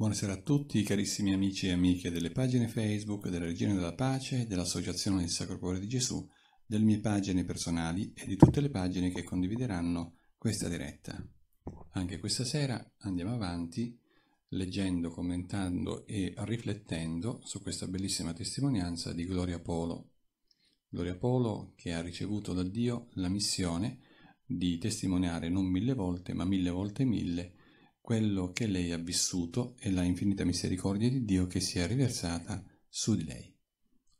Buonasera a tutti carissimi amici e amiche delle pagine Facebook della Regione della Pace, dell'Associazione del Sacro Cuore di Gesù, delle mie pagine personali e di tutte le pagine che condivideranno questa diretta. Anche questa sera andiamo avanti leggendo, commentando e riflettendo su questa bellissima testimonianza di Gloria Polo. Gloria Polo che ha ricevuto da Dio la missione di testimoniare non mille volte ma mille volte mille quello che lei ha vissuto e la infinita misericordia di Dio che si è riversata su di lei.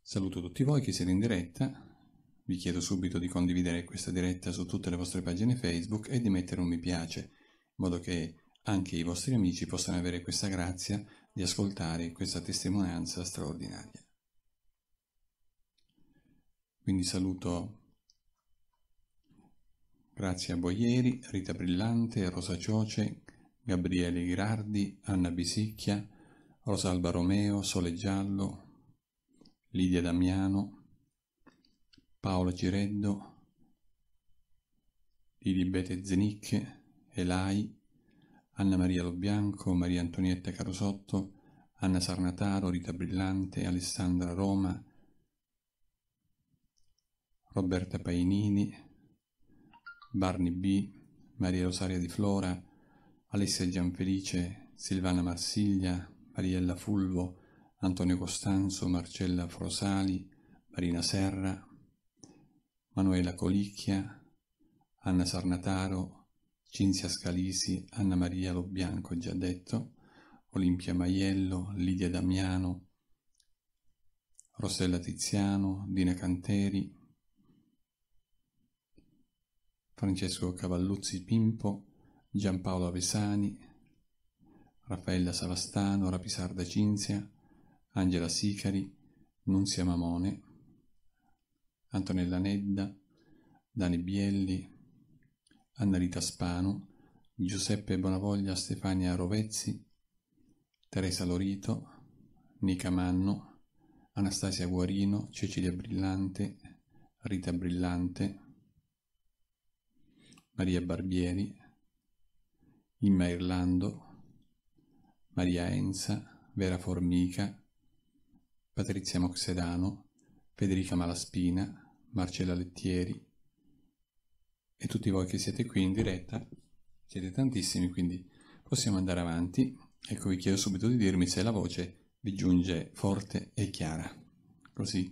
Saluto tutti voi che siete in diretta, vi chiedo subito di condividere questa diretta su tutte le vostre pagine Facebook e di mettere un mi piace, in modo che anche i vostri amici possano avere questa grazia di ascoltare questa testimonianza straordinaria. Quindi saluto Grazia Boieri, Rita Brillante, Rosa Cioce, Gabriele Girardi, Anna Bisicchia, Rosalba Romeo, Sole Giallo, Lidia Damiano, Paola Cireddo, Lilibete Zenicche, Elai, Anna Maria Lobianco, Maria Antonietta Carosotto, Anna Sarnataro, Rita Brillante, Alessandra Roma, Roberta Painini, Barney B, Maria Rosaria Di Flora, Alessia Gianfelice, Silvana Marsiglia, Mariella Fulvo, Antonio Costanzo, Marcella Frosali, Marina Serra, Manuela Colicchia, Anna Sarnataro, Cinzia Scalisi, Anna Maria Lobbianco, già detto, Olimpia Maiello, Lidia Damiano, Rossella Tiziano, Dina Canteri, Francesco Cavalluzzi Pimpo, Giampaolo Avesani, Raffaella Savastano, Rapisarda Cinzia, Angela Sicari, Nunzia Mamone, Antonella Nedda, Dani Bielli, Anna Rita Spanu, Giuseppe Bonavoglia, Stefania Rovezzi, Teresa Lorito, Nica Manno, Anastasia Guarino, Cecilia Brillante, Rita Brillante, Maria Barbieri, Imma Irlando, Maria Enza, Vera Formica, Patrizia Moxedano, Federica Malaspina, Marcella Lettieri e tutti voi che siete qui in diretta, siete tantissimi, quindi possiamo andare avanti. Ecco, vi chiedo subito di dirmi se la voce vi giunge forte e chiara, così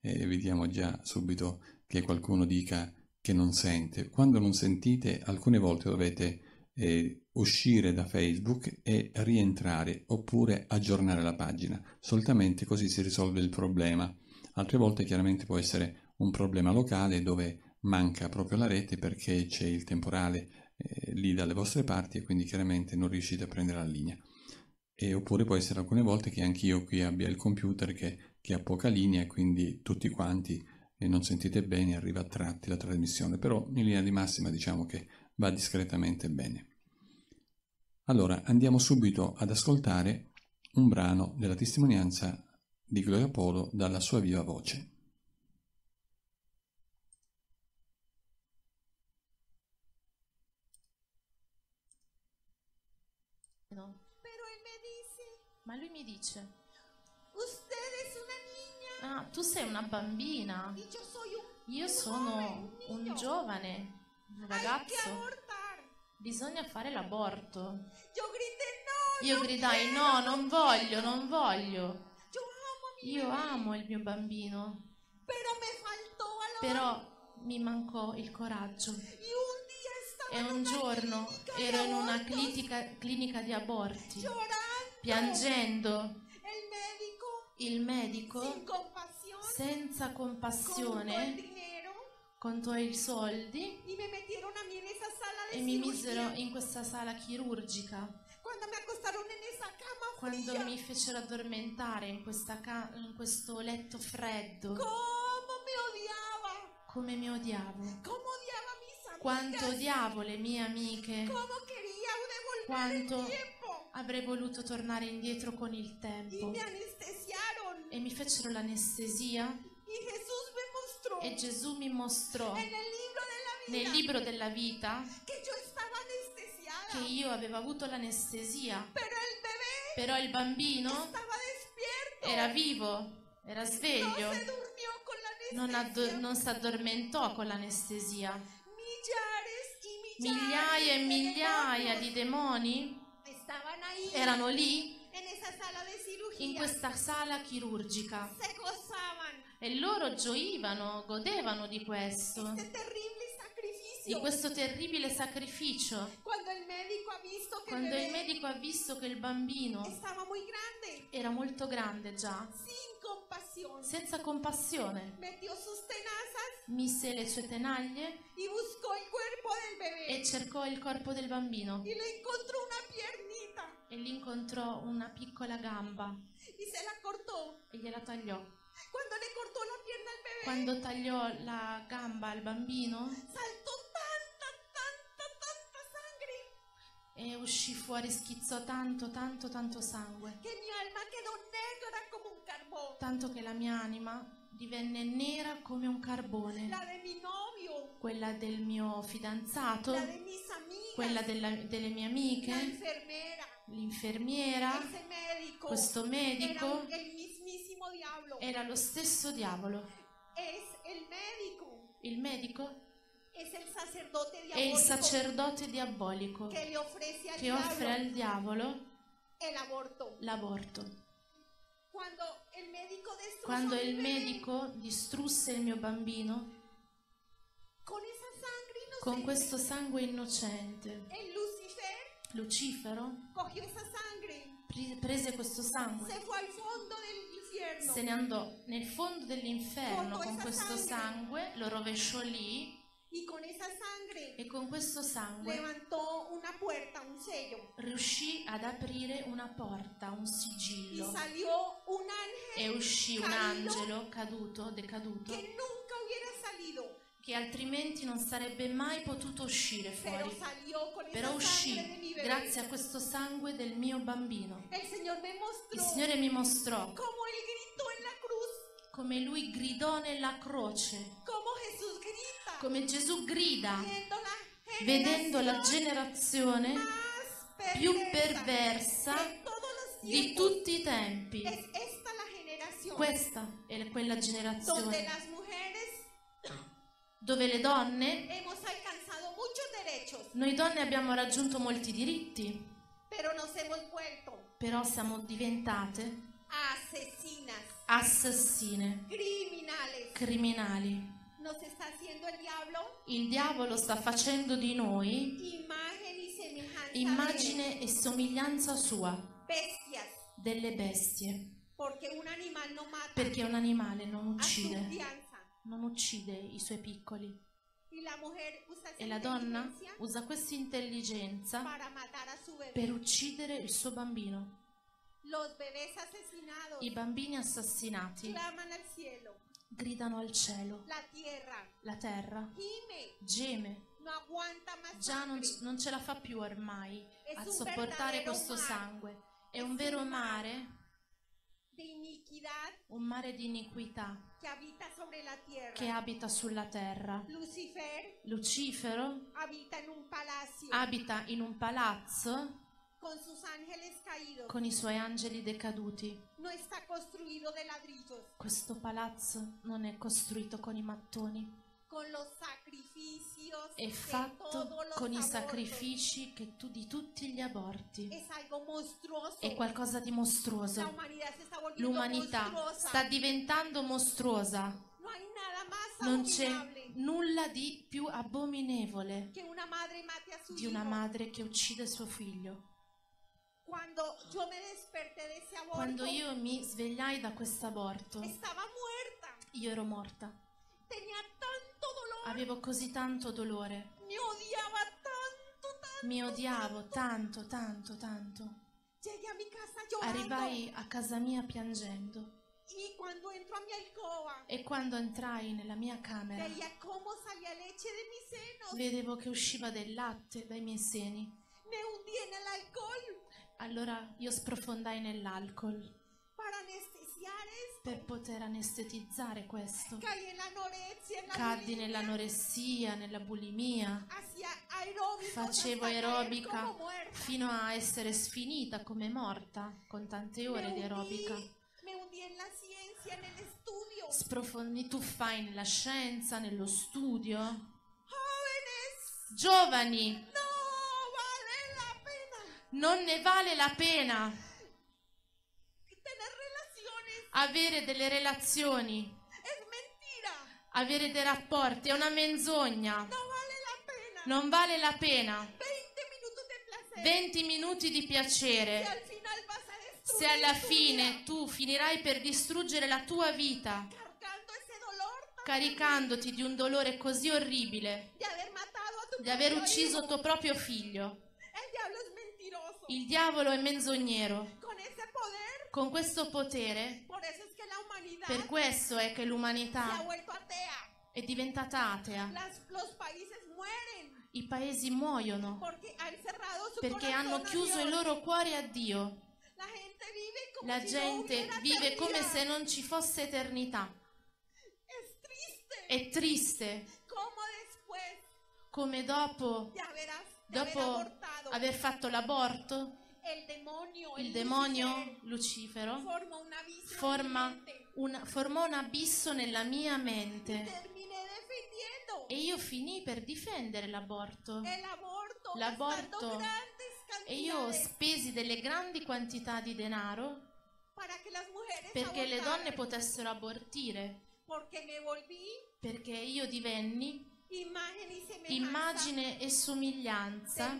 eh, vediamo già subito che qualcuno dica che non sente. Quando non sentite, alcune volte dovete eh, uscire da Facebook e rientrare oppure aggiornare la pagina. Solitamente così si risolve il problema. Altre volte chiaramente può essere un problema locale dove manca proprio la rete perché c'è il temporale eh, lì dalle vostre parti e quindi chiaramente non riuscite a prendere la linea. E oppure può essere alcune volte che anch'io qui abbia il computer che, che ha poca linea e quindi tutti quanti e non sentite bene, arriva a tratti la trasmissione, però in linea di massima diciamo che va discretamente bene. Allora andiamo subito ad ascoltare un brano della testimonianza di Gloria Polo dalla sua viva voce. No. Pero él me dice, ma lui mi dice, Ah, tu sei una bambina. Io sono un giovane, un ragazzo bisogna fare l'aborto. Io gridai no, non voglio, non voglio. Io amo il mio bambino. Però mi mancò il coraggio. E un giorno ero in una clinica, clinica di aborti, piangendo. Il medico, senza compassione, contò i soldi e mi misero in questa sala chirurgica. Quando mi fecero addormentare in, ca- in questo letto freddo, come mi odiavo, quanto odiavo le mie amiche, quanto avrei voluto tornare indietro con il tempo. E mi fecero l'anestesia mostró, e Gesù mi mostrò nel libro della vita, nel libro della vita che, che io avevo avuto l'anestesia, però il, però il bambino era vivo, era sveglio, non, ad, non si addormentò con l'anestesia. Migliaia e migliaia di demoni erano lì in questa sala chirurgica e loro gioivano, godevano di questo, di questo terribile sacrificio. Quando il medico ha visto che, il, medico ha visto che il bambino era molto grande già, senza compassione, mise le sue tenaglie e cercò il corpo del bambino e lì incontrò una piccola gamba e gliela tagliò. Quando le cortò la pierna al bebè. Quando tagliò la gamba al bambino. Saltò tanta, tanta, tanta sangue. E uscì fuori, schizzò tanto, tanto, tanto sangue. Che mia anima quedò negra come un carbone. Tanto che la mia anima divenne nera come un carbone. La del mio novio. Quella del mio fidanzato. La de mis amigas, quella della, delle mie amiche. La infermiera l'infermiera, medico, questo medico, era lo stesso diavolo. Il medico, il medico è il sacerdote diabolico che, che offre al diavolo l'aborto. Quando il medico distrusse il mio bambino con questo sangue innocente, Lucifero prese questo sangue, se ne andò nel fondo dell'inferno con questo sangue, lo rovesciò lì e con questo sangue riuscì ad aprire una porta, un sigillo e uscì un angelo caduto, decaduto che nunca salido che altrimenti non sarebbe mai potuto uscire fuori. Però uscì grazie a questo sangue del mio bambino. Il Signore mi mostrò come lui gridò nella croce, come Gesù grida, vedendo la generazione più perversa di tutti i tempi. Questa è quella generazione dove le donne noi donne abbiamo raggiunto molti diritti però siamo diventate asesinas, assassine criminales. criminali il diavolo sta facendo di noi immagine e somiglianza sua delle bestie perché un animale non non uccide i suoi piccoli. E la donna usa questa intelligenza per uccidere il suo bambino. I bambini assassinati gridano al cielo. La terra geme. Già non, non ce la fa più ormai a sopportare questo sangue. È un vero mare de iniquidad un mare di iniquità que habita sobre la tierra. che abita sulla terra. Lucifer Lucifero habita en un palacio abita in un palazzo con, sus ángeles caídos. con i suoi angeli decaduti. No está construido de ladrillos. Questo palazzo non è costruito con i mattoni è fatto con i sacrifici che tu, di tutti gli aborti. È qualcosa di mostruoso. L'umanità sta diventando mostruosa. Non c'è nulla di più abominevole di una madre che uccide suo figlio. Quando io mi svegliai da questo aborto, io ero morta. Tenía tanto dolore. Avevo così tanto dolore. Mi odiava tanto, tanto. Mi odiavo tanto, tanto, tanto. Arrivai a casa mia piangendo. E quando entrai nella mia camera, vedevo che usciva del latte dai miei seni. Allora io sprofondai nell'alcol per poter anestetizzare questo. Caddi nell'anoressia, nella bulimia, facevo aerobica fino a essere sfinita come morta con tante ore di aerobica. Sprofondi, tu fai nella scienza, nello studio. Oh, Giovani, non ne vale la pena avere delle relazioni. È mentira. Avere dei rapporti è una menzogna. Non vale la pena. Non vale la pena. 20 minuti di piacere. Se alla fine tu finirai per distruggere la tua vita, caricandoti di un dolore così orribile, di aver ucciso tuo proprio figlio. Il diavolo è menzognero. Con questo potere, per questo è che l'umanità è diventata atea. I paesi muoiono perché hanno chiuso il loro cuore a Dio. La gente vive come se non ci fosse eternità. È triste come dopo dopo aver fatto l'aborto, il demonio Lucifero forma un, formò un abisso nella mia mente e io finii per difendere l'aborto. L'aborto e io spesi delle grandi quantità di denaro perché le donne potessero abortire. Perché io divenni immagine e somiglianza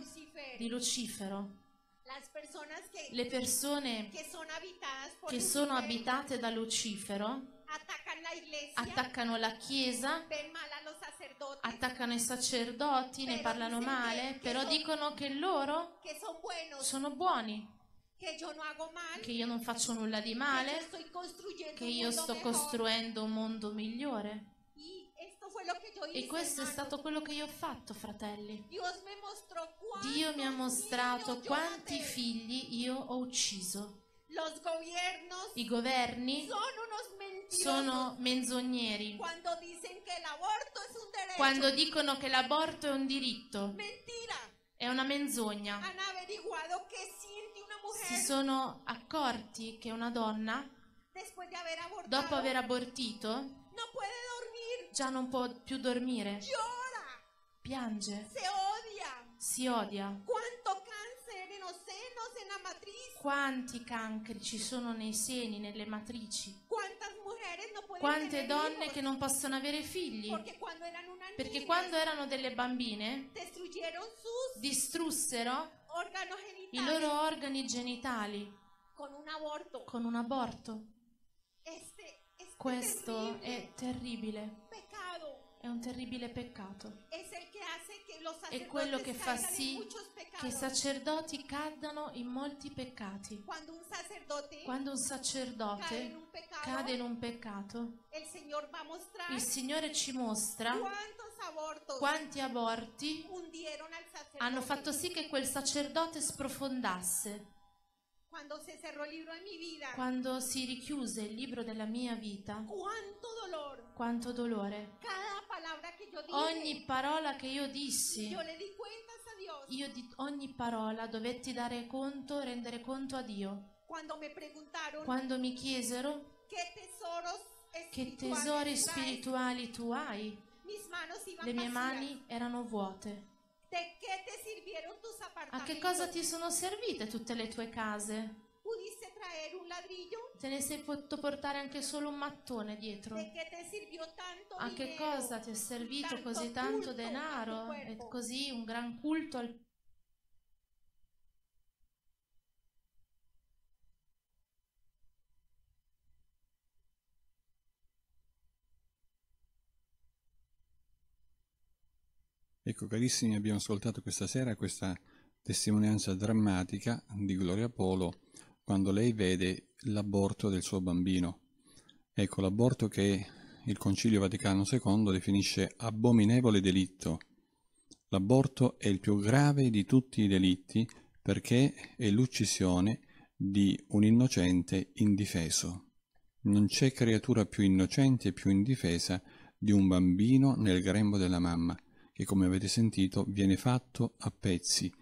di Lucifero. Le persone che sono abitate da Lucifero attaccano la chiesa, attaccano i sacerdoti, ne parlano male, però dicono che loro sono buoni. Che io non faccio nulla di male, che io sto costruendo un mondo migliore. E questo è stato quello che io ho fatto, fratelli. Dio mi ha mostrato quanti figli io ho ucciso. I governi sono menzogneri quando dicono che l'aborto è un diritto. È una menzogna. Si sono accorti che una donna, dopo aver abortito, No puede dormir. Già non può più dormire. Llora. Piange. Se odia. Si odia. Quanto cancer en los senos, en la matriz. Quanti cancri ci sono nei seni, nelle matrici. Quante donne che non possono avere figli. Perché quando erano, delle bambine distrussero i loro organi genitali Con un aborto. Questo è terribile. È un terribile peccato. È quello che fa sì che i sacerdoti cadano in molti peccati. Quando un sacerdote cade in un peccato, il Signore ci mostra quanti aborti hanno fatto sì che quel sacerdote sprofondasse. Cuando se cerró el libro de mi vida. Quando si richiuse il libro della mia vita. Cuánto dolor. Quanto dolore. Cada palabra que yo dije. Ogni parola che io dissi. Yo le di cuentas a Dios. Io di ogni parola dovetti dare conto, rendere conto a Dio. Quando, me preguntaron, Quando mi chiesero. Che, che tesori spirituali tu hai? Le mie mani erano vuote. A che cosa ti sono servite tutte le tue case? Te ne sei potuto portare anche solo un mattone dietro. A che cosa ti è servito così tanto denaro e così un gran culto al Ecco carissimi, abbiamo ascoltato questa sera questa testimonianza drammatica di Gloria Polo quando lei vede l'aborto del suo bambino. Ecco l'aborto che il Concilio Vaticano II definisce abominevole delitto. L'aborto è il più grave di tutti i delitti perché è l'uccisione di un innocente indifeso. Non c'è creatura più innocente e più indifesa di un bambino nel grembo della mamma che come avete sentito viene fatto a pezzi,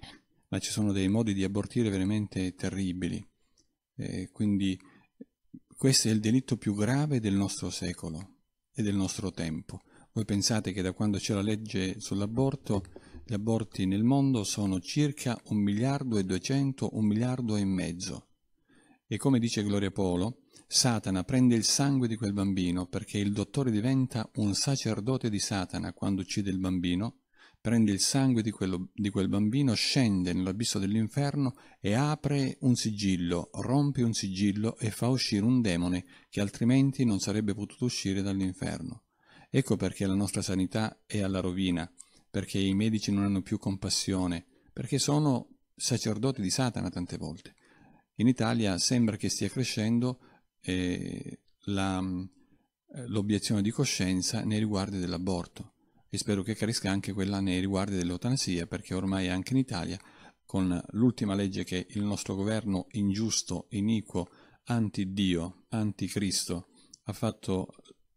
ma ci sono dei modi di abortire veramente terribili. Eh, quindi questo è il delitto più grave del nostro secolo e del nostro tempo. Voi pensate che da quando c'è la legge sull'aborto gli aborti nel mondo sono circa un miliardo e duecento, un miliardo e mezzo. E come dice Gloria Polo, Satana prende il sangue di quel bambino perché il dottore diventa un sacerdote di Satana quando uccide il bambino, prende il sangue di, quello, di quel bambino, scende nell'abisso dell'inferno e apre un sigillo, rompe un sigillo e fa uscire un demone che altrimenti non sarebbe potuto uscire dall'inferno. Ecco perché la nostra sanità è alla rovina, perché i medici non hanno più compassione, perché sono sacerdoti di Satana tante volte. In Italia sembra che stia crescendo eh, la, eh, l'obiezione di coscienza nei riguardi dell'aborto e spero che cresca anche quella nei riguardi dell'eutanasia perché ormai anche in Italia con l'ultima legge che il nostro governo ingiusto, iniquo, anti-Dio, anticristo ha fatto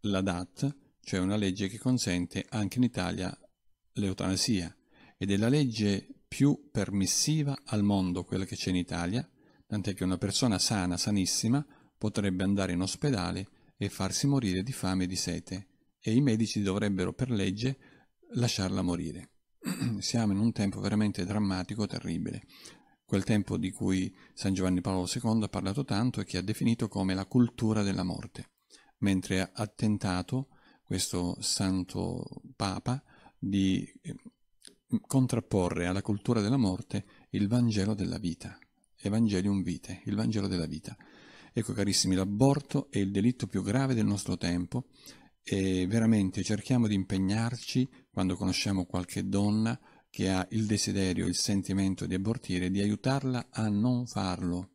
la DAT, cioè una legge che consente anche in Italia l'eutanasia ed è la legge più permissiva al mondo, quella che c'è in Italia, tant'è che una persona sana, sanissima, potrebbe andare in ospedale e farsi morire di fame e di sete, e i medici dovrebbero per legge lasciarla morire. Siamo in un tempo veramente drammatico, terribile, quel tempo di cui San Giovanni Paolo II ha parlato tanto e che ha definito come la cultura della morte, mentre ha tentato questo santo Papa di eh, contrapporre alla cultura della morte il Vangelo della vita. Evangelium Vitae, il Vangelo della vita. Ecco carissimi, l'aborto è il delitto più grave del nostro tempo e veramente cerchiamo di impegnarci quando conosciamo qualche donna che ha il desiderio, il sentimento di abortire, di aiutarla a non farlo,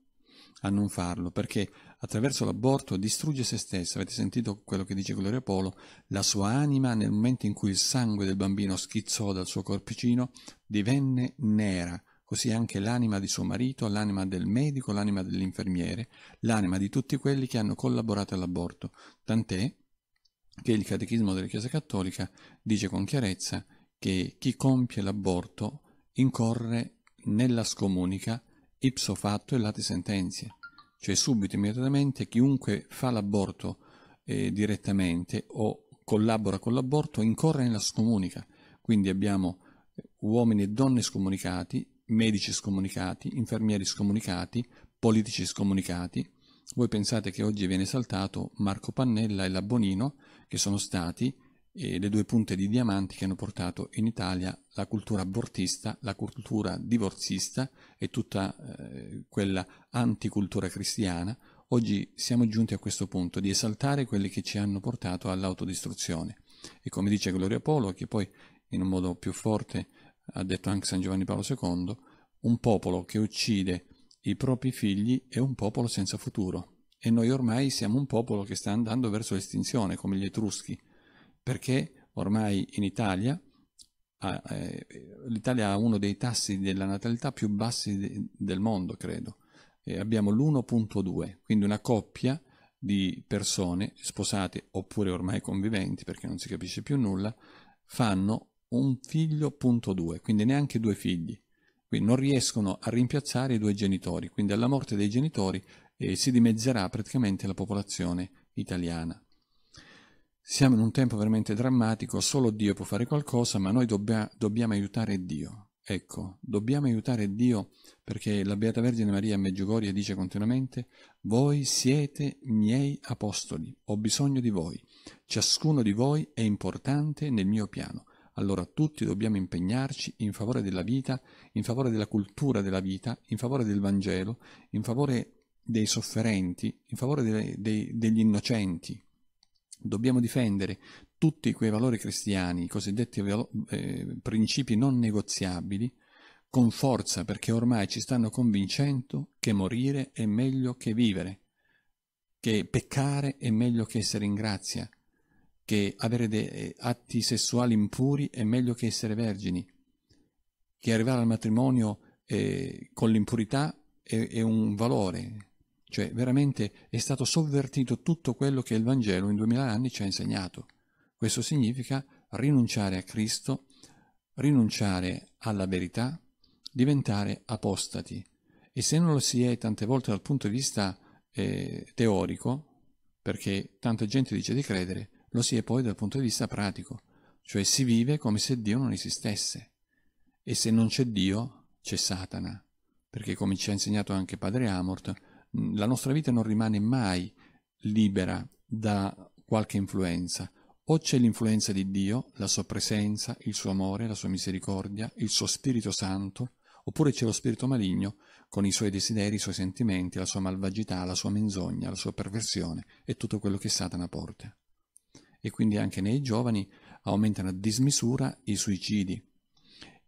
a non farlo, perché attraverso l'aborto distrugge se stessa, avete sentito quello che dice Gloria Polo, la sua anima nel momento in cui il sangue del bambino schizzò dal suo corpicino divenne nera, così anche l'anima di suo marito, l'anima del medico, l'anima dell'infermiere, l'anima di tutti quelli che hanno collaborato all'aborto, tant'è che il Catechismo della Chiesa Cattolica dice con chiarezza che chi compie l'aborto incorre nella scomunica ipso fatto e late sentenzie, cioè subito, immediatamente, chiunque fa l'aborto eh, direttamente o collabora con l'aborto incorre nella scomunica, quindi abbiamo eh, uomini e donne scomunicati medici scomunicati, infermieri scomunicati, politici scomunicati. Voi pensate che oggi viene saltato Marco Pannella e Labbonino, che sono stati eh, le due punte di diamanti che hanno portato in Italia la cultura abortista, la cultura divorzista e tutta eh, quella anticultura cristiana. Oggi siamo giunti a questo punto di esaltare quelli che ci hanno portato all'autodistruzione. E come dice Gloria Polo, che poi in un modo più forte ha detto anche San Giovanni Paolo II, un popolo che uccide i propri figli è un popolo senza futuro. E noi ormai siamo un popolo che sta andando verso l'estinzione, come gli Etruschi, perché ormai in Italia eh, l'Italia ha uno dei tassi della natalità più bassi del mondo, credo. E abbiamo l'1.2, quindi una coppia di persone sposate oppure ormai conviventi, perché non si capisce più nulla, fanno un figlio punto due, quindi neanche due figli. Quindi non riescono a rimpiazzare i due genitori, quindi alla morte dei genitori eh, si dimezzerà praticamente la popolazione italiana. Siamo in un tempo veramente drammatico, solo Dio può fare qualcosa, ma noi dobbia, dobbiamo aiutare Dio. Ecco, dobbiamo aiutare Dio perché la Beata Vergine Maria a Meggiugorie dice continuamente «Voi siete miei apostoli, ho bisogno di voi, ciascuno di voi è importante nel mio piano» allora tutti dobbiamo impegnarci in favore della vita, in favore della cultura della vita, in favore del Vangelo, in favore dei sofferenti, in favore dei, dei, degli innocenti. Dobbiamo difendere tutti quei valori cristiani, i cosiddetti valo, eh, principi non negoziabili, con forza perché ormai ci stanno convincendo che morire è meglio che vivere, che peccare è meglio che essere in grazia, che avere eh, atti sessuali impuri è meglio che essere vergini, che arrivare al matrimonio eh, con l'impurità è, è un valore, cioè veramente è stato sovvertito tutto quello che il Vangelo in duemila anni ci ha insegnato. Questo significa rinunciare a Cristo, rinunciare alla verità, diventare apostati. E se non lo si è tante volte dal punto di vista eh, teorico, perché tanta gente dice di credere, lo si è poi dal punto di vista pratico, cioè si vive come se Dio non esistesse. E se non c'è Dio, c'è Satana, perché come ci ha insegnato anche padre Amort, mm, la nostra vita non rimane mai libera da qualche influenza. O c'è l'influenza di Dio, la sua presenza, il suo amore, la sua misericordia, il suo Spirito Santo, oppure c'è lo spirito maligno con i suoi desideri, i suoi sentimenti, la sua malvagità, la sua menzogna, la sua perversione e tutto quello che Satana porta e quindi anche nei giovani aumentano a dismisura i suicidi.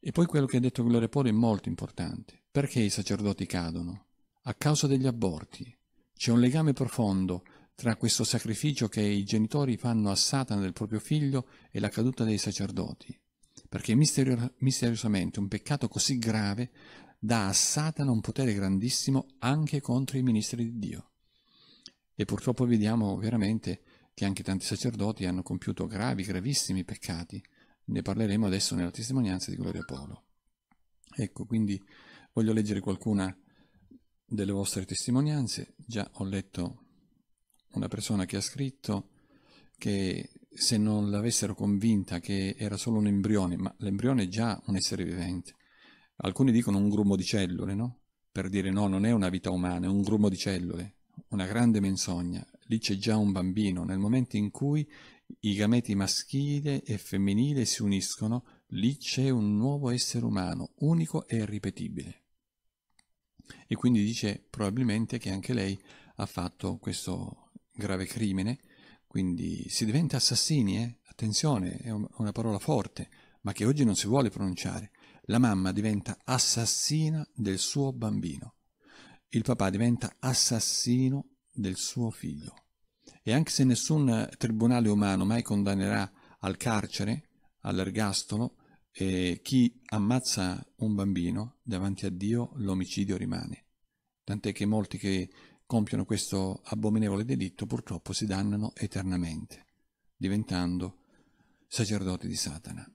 E poi quello che ha detto Gloria Polo è molto importante. Perché i sacerdoti cadono? A causa degli aborti. C'è un legame profondo tra questo sacrificio che i genitori fanno a Satana del proprio figlio e la caduta dei sacerdoti, perché misterio misteriosamente un peccato così grave dà a Satana un potere grandissimo anche contro i ministri di Dio. E purtroppo vediamo veramente che anche tanti sacerdoti hanno compiuto gravi, gravissimi peccati. Ne parleremo adesso nella testimonianza di Gloria Polo. Ecco, quindi voglio leggere qualcuna delle vostre testimonianze. Già ho letto una persona che ha scritto che se non l'avessero convinta che era solo un embrione, ma l'embrione è già un essere vivente. Alcuni dicono un grumo di cellule, no? Per dire no, non è una vita umana, è un grumo di cellule, una grande menzogna lì c'è già un bambino, nel momento in cui i gameti maschile e femminile si uniscono, lì c'è un nuovo essere umano, unico e irripetibile. E quindi dice probabilmente che anche lei ha fatto questo grave crimine, quindi si diventa assassini, eh? attenzione, è una parola forte, ma che oggi non si vuole pronunciare. La mamma diventa assassina del suo bambino, il papà diventa assassino del suo figlio. E anche se nessun eh, tribunale umano mai condannerà al carcere, all'ergastolo, eh, chi ammazza un bambino davanti a Dio l'omicidio rimane. Tant'è che molti che compiono questo abominevole delitto purtroppo si dannano eternamente, diventando sacerdoti di Satana.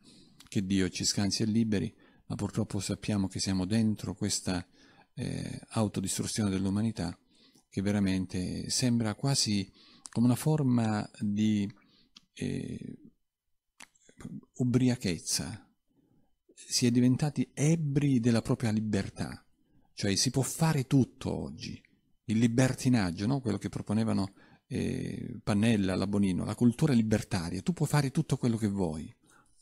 Che Dio ci scansi e liberi, ma purtroppo sappiamo che siamo dentro questa eh, autodistruzione dell'umanità che veramente sembra quasi come una forma di eh, ubriachezza. Si è diventati ebri della propria libertà, cioè si può fare tutto oggi. Il libertinaggio, no? quello che proponevano eh, Pannella, Labonino, la cultura libertaria, tu puoi fare tutto quello che vuoi,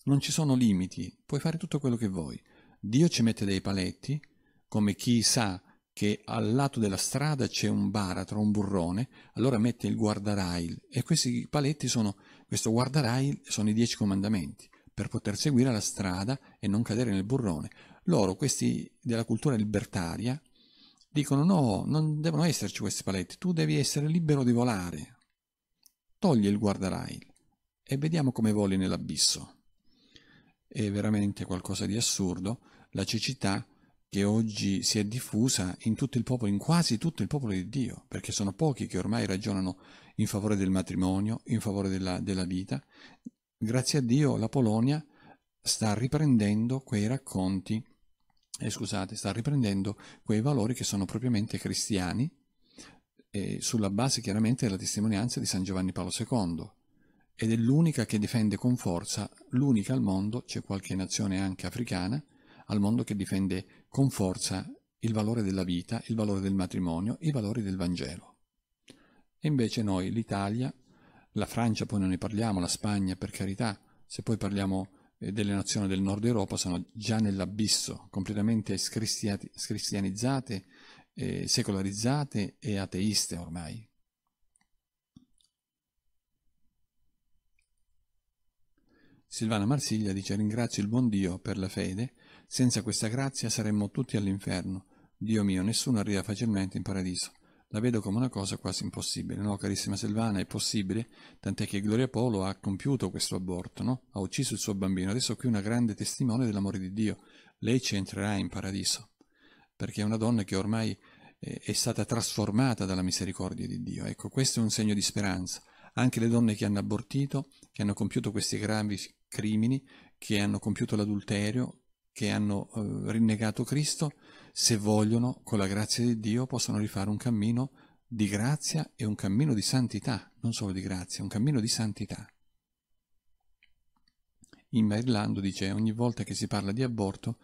non ci sono limiti, puoi fare tutto quello che vuoi. Dio ci mette dei paletti, come chi sa che al lato della strada c'è un baratro, un burrone, allora mette il guardarail e questi paletti sono, questo guardarail sono i dieci comandamenti per poter seguire la strada e non cadere nel burrone. Loro, questi della cultura libertaria, dicono no, non devono esserci questi paletti, tu devi essere libero di volare. Togli il guardarail e vediamo come voli nell'abisso. È veramente qualcosa di assurdo, la cecità che oggi si è diffusa in tutto il popolo, in quasi tutto il popolo di Dio, perché sono pochi che ormai ragionano in favore del matrimonio, in favore della, della vita. Grazie a Dio la Polonia sta riprendendo quei racconti, eh, scusate, sta riprendendo quei valori che sono propriamente cristiani, eh, sulla base chiaramente della testimonianza di San Giovanni Paolo II, ed è l'unica che difende con forza, l'unica al mondo, c'è qualche nazione anche africana, al mondo che difende con forza il valore della vita, il valore del matrimonio, i valori del Vangelo. E invece noi, l'Italia, la Francia poi non ne parliamo, la Spagna per carità, se poi parliamo eh, delle nazioni del nord Europa sono già nell'abisso, completamente scristianizzate, eh, secolarizzate e ateiste ormai. Silvana Marsiglia dice ringrazio il buon Dio per la fede senza questa grazia saremmo tutti all'inferno. Dio mio, nessuno arriva facilmente in paradiso. La vedo come una cosa quasi impossibile. No, carissima Silvana, è possibile, tant'è che Gloria Polo ha compiuto questo aborto, no? Ha ucciso il suo bambino. Adesso qui una grande testimone dell'amore di Dio. Lei ci entrerà in paradiso, perché è una donna che ormai eh, è stata trasformata dalla misericordia di Dio. Ecco, questo è un segno di speranza. Anche le donne che hanno abortito, che hanno compiuto questi gravi crimini, che hanno compiuto l'adulterio, che hanno eh, rinnegato Cristo, se vogliono, con la grazia di Dio, possono rifare un cammino di grazia e un cammino di santità, non solo di grazia, un cammino di santità. In Maryland dice, ogni volta che si parla di aborto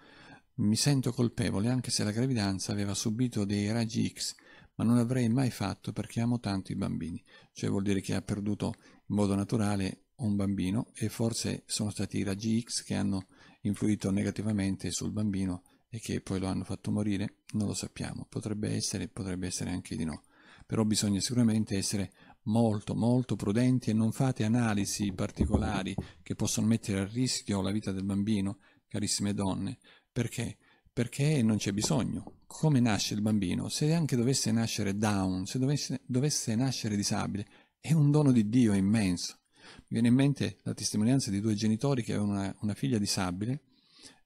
mi sento colpevole anche se la gravidanza aveva subito dei raggi X, ma non avrei mai fatto perché amo tanto i bambini. Cioè vuol dire che ha perduto in modo naturale un bambino e forse sono stati i raggi X che hanno influito negativamente sul bambino e che poi lo hanno fatto morire? Non lo sappiamo, potrebbe essere, potrebbe essere anche di no. Però bisogna sicuramente essere molto molto prudenti e non fate analisi particolari che possono mettere a rischio la vita del bambino, carissime donne. Perché? Perché non c'è bisogno. Come nasce il bambino? Se anche dovesse nascere down, se dovesse, dovesse nascere disabile, è un dono di Dio immenso. Mi viene in mente la testimonianza di due genitori che avevano una, una figlia disabile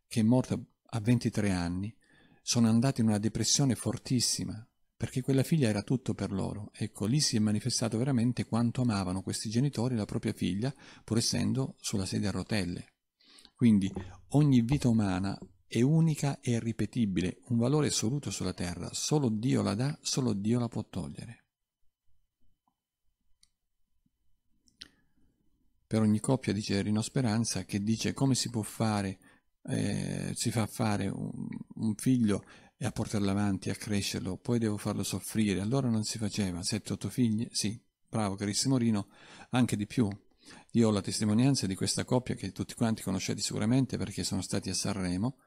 che è morta a 23 anni, sono andati in una depressione fortissima perché quella figlia era tutto per loro. Ecco, lì si è manifestato veramente quanto amavano questi genitori la propria figlia, pur essendo sulla sedia a rotelle. Quindi ogni vita umana è unica e ripetibile, un valore assoluto sulla terra, solo Dio la dà, solo Dio la può togliere. per ogni coppia dice Rino Speranza che dice come si può fare, eh, si fa fare un, un figlio e a portarlo avanti, a crescerlo, poi devo farlo soffrire, allora non si faceva, 7-8 figli, sì, bravo carissimo Rino, anche di più. Io ho la testimonianza di questa coppia che tutti quanti conoscete sicuramente perché sono stati a Sanremo,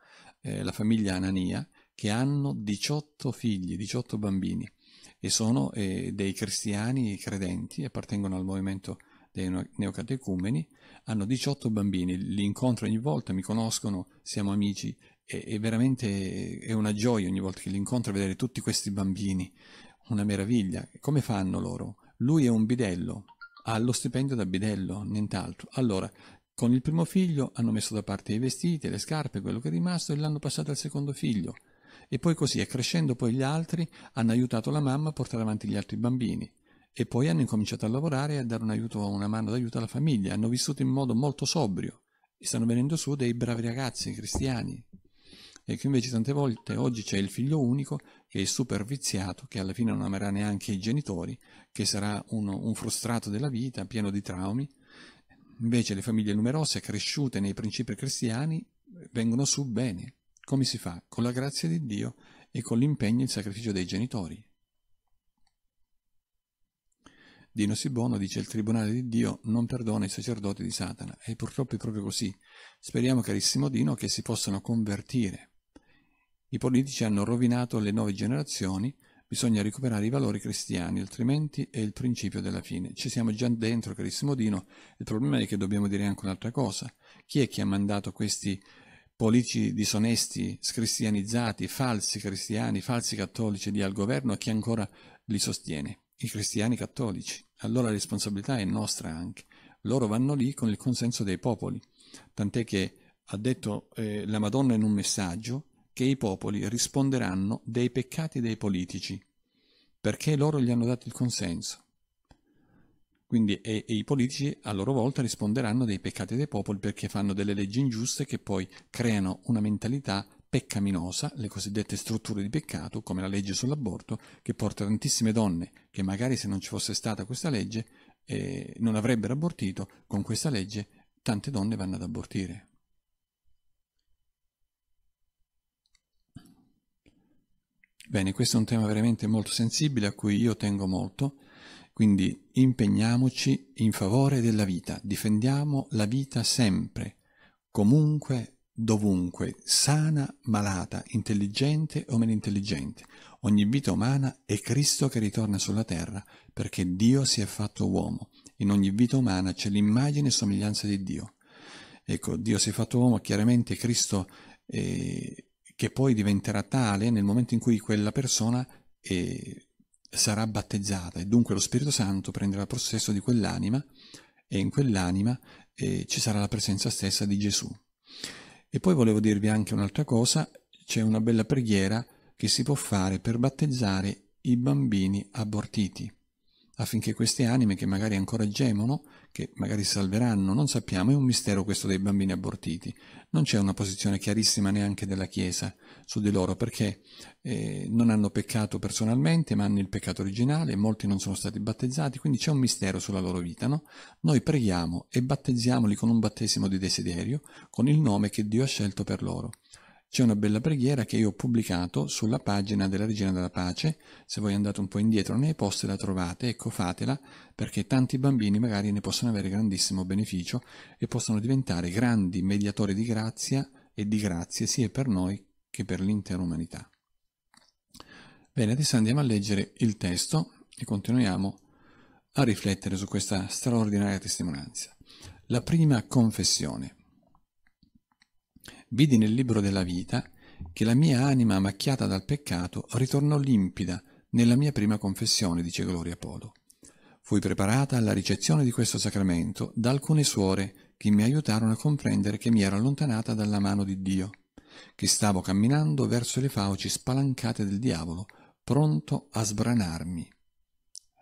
eh, la famiglia Anania, che hanno 18 figli, 18 bambini e sono eh, dei cristiani credenti, appartengono al movimento cristiano dei neocatecumeni, hanno 18 bambini, li incontro ogni volta, mi conoscono, siamo amici è, e veramente è una gioia ogni volta che li incontro vedere tutti questi bambini, una meraviglia. Come fanno loro? Lui è un bidello, ha lo stipendio da bidello, nient'altro. Allora, con il primo figlio hanno messo da parte i vestiti, le scarpe, quello che è rimasto e l'hanno passato al secondo figlio. E poi così, accrescendo poi gli altri, hanno aiutato la mamma a portare avanti gli altri bambini e poi hanno incominciato a lavorare e a dare un aiuto, una mano d'aiuto alla famiglia. Hanno vissuto in modo molto sobrio e stanno venendo su dei bravi ragazzi cristiani. E che invece tante volte oggi c'è il figlio unico che è super viziato, che alla fine non amerà neanche i genitori, che sarà uno, un frustrato della vita, pieno di traumi. Invece le famiglie numerose, cresciute nei principi cristiani, vengono su bene. Come si fa? Con la grazia di Dio e con l'impegno e il sacrificio dei genitori. Dino Sibono dice il tribunale di Dio non perdona i sacerdoti di Satana e purtroppo è proprio così. Speriamo, carissimo Dino, che si possano convertire. I politici hanno rovinato le nuove generazioni, bisogna recuperare i valori cristiani, altrimenti è il principio della fine. Ci siamo già dentro, carissimo Dino, il problema è che dobbiamo dire anche un'altra cosa. Chi è che ha mandato questi politici disonesti, scristianizzati, falsi cristiani, falsi cattolici lì al governo e chi ancora li sostiene? i cristiani cattolici. Allora la responsabilità è nostra anche. Loro vanno lì con il consenso dei popoli, tant'è che ha detto eh, la Madonna in un messaggio che i popoli risponderanno dei peccati dei politici, perché loro gli hanno dato il consenso. Quindi e, e i politici a loro volta risponderanno dei peccati dei popoli perché fanno delle leggi ingiuste che poi creano una mentalità peccaminosa le cosiddette strutture di peccato, come la legge sull'aborto, che porta tantissime donne che magari se non ci fosse stata questa legge eh, non avrebbero abortito, con questa legge tante donne vanno ad abortire. Bene, questo è un tema veramente molto sensibile a cui io tengo molto, quindi impegniamoci in favore della vita, difendiamo la vita sempre, comunque dovunque, sana, malata, intelligente o meno intelligente. Ogni vita umana è Cristo che ritorna sulla terra perché Dio si è fatto uomo. In ogni vita umana c'è l'immagine e somiglianza di Dio. Ecco, Dio si è fatto uomo, chiaramente Cristo eh, che poi diventerà tale nel momento in cui quella persona eh, sarà battezzata e dunque lo Spirito Santo prenderà possesso di quell'anima e in quell'anima eh, ci sarà la presenza stessa di Gesù. E poi volevo dirvi anche un'altra cosa, c'è una bella preghiera che si può fare per battezzare i bambini abortiti affinché queste anime che magari ancora gemono, che magari salveranno, non sappiamo, è un mistero questo dei bambini abortiti. Non c'è una posizione chiarissima neanche della Chiesa su di loro, perché eh, non hanno peccato personalmente, ma hanno il peccato originale, molti non sono stati battezzati, quindi c'è un mistero sulla loro vita, no? Noi preghiamo e battezziamoli con un battesimo di desiderio, con il nome che Dio ha scelto per loro c'è una bella preghiera che io ho pubblicato sulla pagina della Regina della Pace, se voi andate un po' indietro nei post la trovate, ecco fatela, perché tanti bambini magari ne possono avere grandissimo beneficio e possono diventare grandi mediatori di grazia e di grazie sia per noi che per l'intera umanità. Bene, adesso andiamo a leggere il testo e continuiamo a riflettere su questa straordinaria testimonianza. La prima confessione vidi nel libro della vita che la mia anima macchiata dal peccato ritornò limpida nella mia prima confessione, dice Gloria Polo. Fui preparata alla ricezione di questo sacramento da alcune suore che mi aiutarono a comprendere che mi ero allontanata dalla mano di Dio, che stavo camminando verso le fauci spalancate del diavolo, pronto a sbranarmi.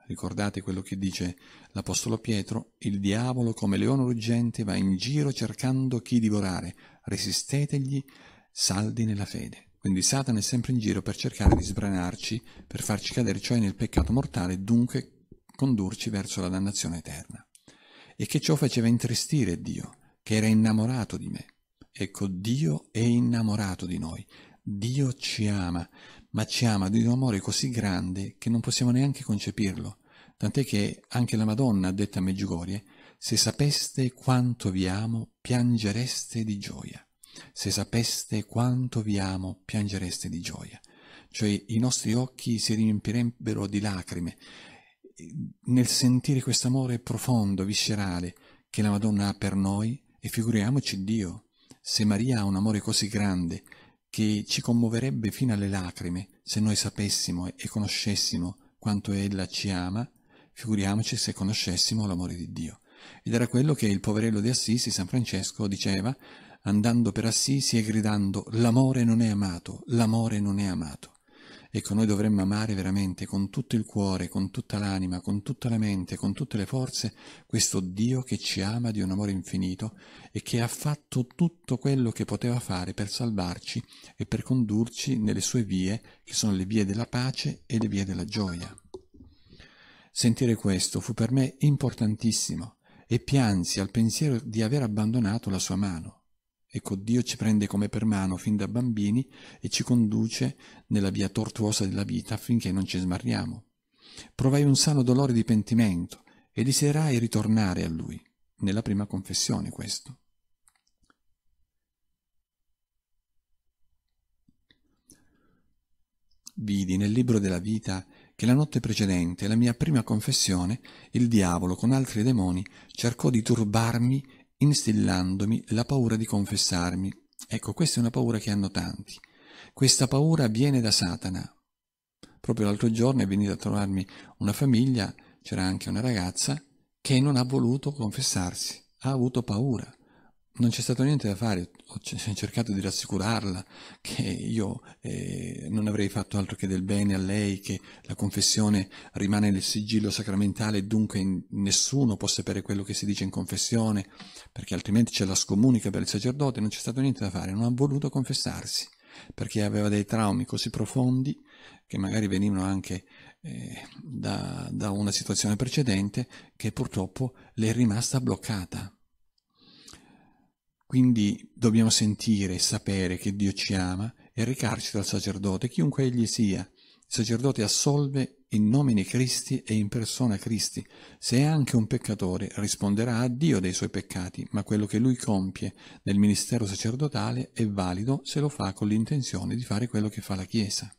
Ricordate quello che dice l'Apostolo Pietro, il diavolo come leone ruggente va in giro cercando chi divorare, resistetegli saldi nella fede. Quindi Satana è sempre in giro per cercare di sbranarci, per farci cadere cioè nel peccato mortale e dunque condurci verso la dannazione eterna. E che ciò faceva intristire Dio, che era innamorato di me. Ecco, Dio è innamorato di noi, Dio ci ama ma ci ama di un amore così grande che non possiamo neanche concepirlo, tant'è che anche la Madonna ha detto a Meggiugorie, se sapeste quanto vi amo, piangereste di gioia. Se sapeste quanto vi amo, piangereste di gioia. Cioè i nostri occhi si riempirebbero di lacrime nel sentire questo amore profondo, viscerale, che la Madonna ha per noi, e figuriamoci Dio, se Maria ha un amore così grande, che ci commuoverebbe fino alle lacrime se noi sapessimo e conoscessimo quanto ella ci ama, figuriamoci se conoscessimo l'amore di Dio. Ed era quello che il poverello di Assisi, San Francesco, diceva andando per Assisi e gridando l'amore non è amato, l'amore non è amato. Ecco, noi dovremmo amare veramente con tutto il cuore, con tutta l'anima, con tutta la mente, con tutte le forze, questo Dio che ci ama di un amore infinito e che ha fatto tutto quello che poteva fare per salvarci e per condurci nelle sue vie, che sono le vie della pace e le vie della gioia. Sentire questo fu per me importantissimo e piansi al pensiero di aver abbandonato la sua mano. Ecco, Dio ci prende come per mano fin da bambini e ci conduce nella via tortuosa della vita affinché non ci smarriamo. Provai un sano dolore di pentimento e desiderai ritornare a Lui. Nella prima confessione questo. Vidi nel libro della vita che la notte precedente, la mia prima confessione, il diavolo con altri demoni cercò di turbarmi instillandomi la paura di confessarmi. Ecco, questa è una paura che hanno tanti. Questa paura viene da Satana. Proprio l'altro giorno è venuta a trovarmi una famiglia, c'era anche una ragazza, che non ha voluto confessarsi, ha avuto paura non c'è stato niente da fare, ho cioè, cercato di rassicurarla che io eh, non avrei fatto altro che del bene a lei, che la confessione rimane nel sigillo sacramentale e dunque nessuno può sapere quello che si dice in confessione, perché altrimenti c'è la scomunica per il sacerdote, non c'è stato niente da fare, non ha voluto confessarsi, perché aveva dei traumi così profondi che magari venivano anche eh, da, da una situazione precedente che purtroppo le è rimasta bloccata. Quindi dobbiamo sentire e sapere che Dio ci ama e recarci dal sacerdote, chiunque egli sia. Il sacerdote assolve in nomine Cristi e in persona Cristi. Se è anche un peccatore, risponderà a Dio dei suoi peccati, ma quello che lui compie nel ministero sacerdotale è valido se lo fa con l'intenzione di fare quello che fa la Chiesa.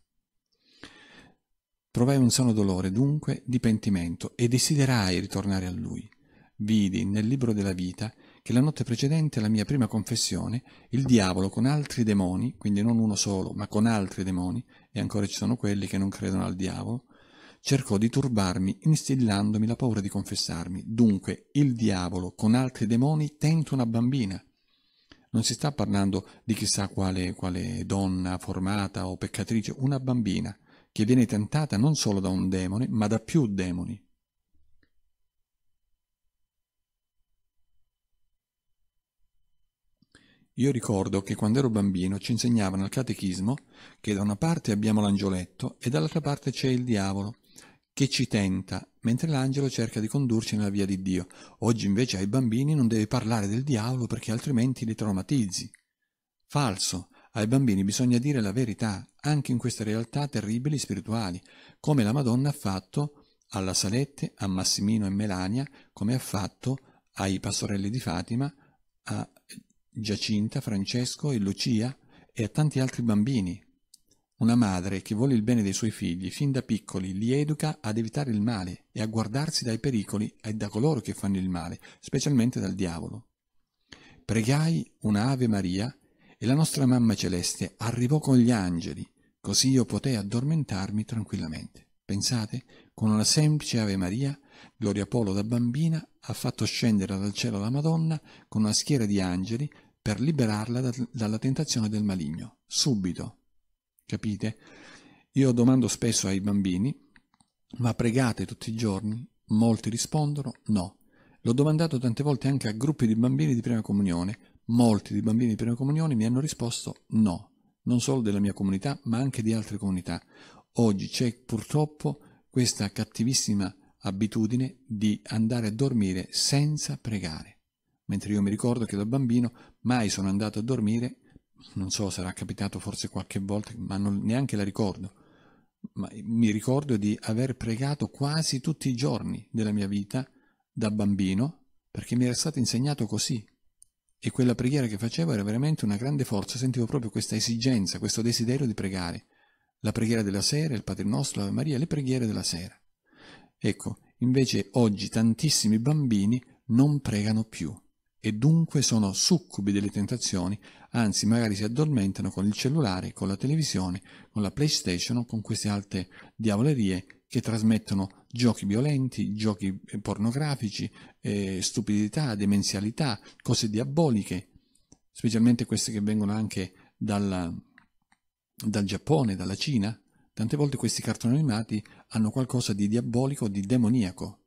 Provai un sano dolore, dunque, di pentimento, e desiderai ritornare a lui. Vidi nel libro della vita che la notte precedente alla mia prima confessione, il diavolo con altri demoni, quindi non uno solo, ma con altri demoni, e ancora ci sono quelli che non credono al diavolo, cercò di turbarmi, instillandomi la paura di confessarmi. Dunque, il diavolo con altri demoni tenta una bambina. Non si sta parlando di chissà quale, quale donna formata o peccatrice, una bambina che viene tentata non solo da un demone, ma da più demoni. Io ricordo che quando ero bambino ci insegnavano al catechismo che da una parte abbiamo l'angioletto e dall'altra parte c'è il diavolo che ci tenta, mentre l'angelo cerca di condurci nella via di Dio. Oggi invece ai bambini non devi parlare del diavolo perché altrimenti li traumatizzi. Falso. Ai bambini bisogna dire la verità, anche in queste realtà terribili spirituali, come la Madonna ha fatto alla Salette, a Massimino e Melania, come ha fatto ai pastorelli di Fatima, a Giacinta, Francesco e Lucia e a tanti altri bambini. Una madre che vuole il bene dei suoi figli fin da piccoli li educa ad evitare il male e a guardarsi dai pericoli e da coloro che fanno il male, specialmente dal diavolo. Pregai una Ave Maria e la nostra mamma celeste arrivò con gli angeli, così io potei addormentarmi tranquillamente. Pensate, con una semplice Ave Maria, Gloria Polo da bambina ha fatto scendere dal cielo la Madonna con una schiera di angeli per liberarla da, dalla tentazione del maligno, subito. Capite? Io domando spesso ai bambini, ma pregate tutti i giorni? Molti rispondono no. L'ho domandato tante volte anche a gruppi di bambini di prima comunione. Molti di bambini di prima comunione mi hanno risposto no, non solo della mia comunità, ma anche di altre comunità. Oggi c'è purtroppo questa cattivissima abitudine di andare a dormire senza pregare. Mentre io mi ricordo che da bambino mai sono andato a dormire, non so, sarà capitato forse qualche volta, ma non, neanche la ricordo, ma mi ricordo di aver pregato quasi tutti i giorni della mia vita da bambino, perché mi era stato insegnato così. E quella preghiera che facevo era veramente una grande forza, sentivo proprio questa esigenza, questo desiderio di pregare. La preghiera della sera, il Padre Nostro, la Maria, le preghiere della sera. Ecco, invece oggi tantissimi bambini non pregano più e dunque sono succubi delle tentazioni, anzi magari si addormentano con il cellulare, con la televisione, con la PlayStation, con queste altre diavolerie che trasmettono giochi violenti, giochi eh, pornografici, eh, stupidità, demenzialità, cose diaboliche, specialmente queste che vengono anche dal, dal Giappone, dalla Cina. Tante volte questi cartoni animati hanno qualcosa di diabolico, di demoniaco.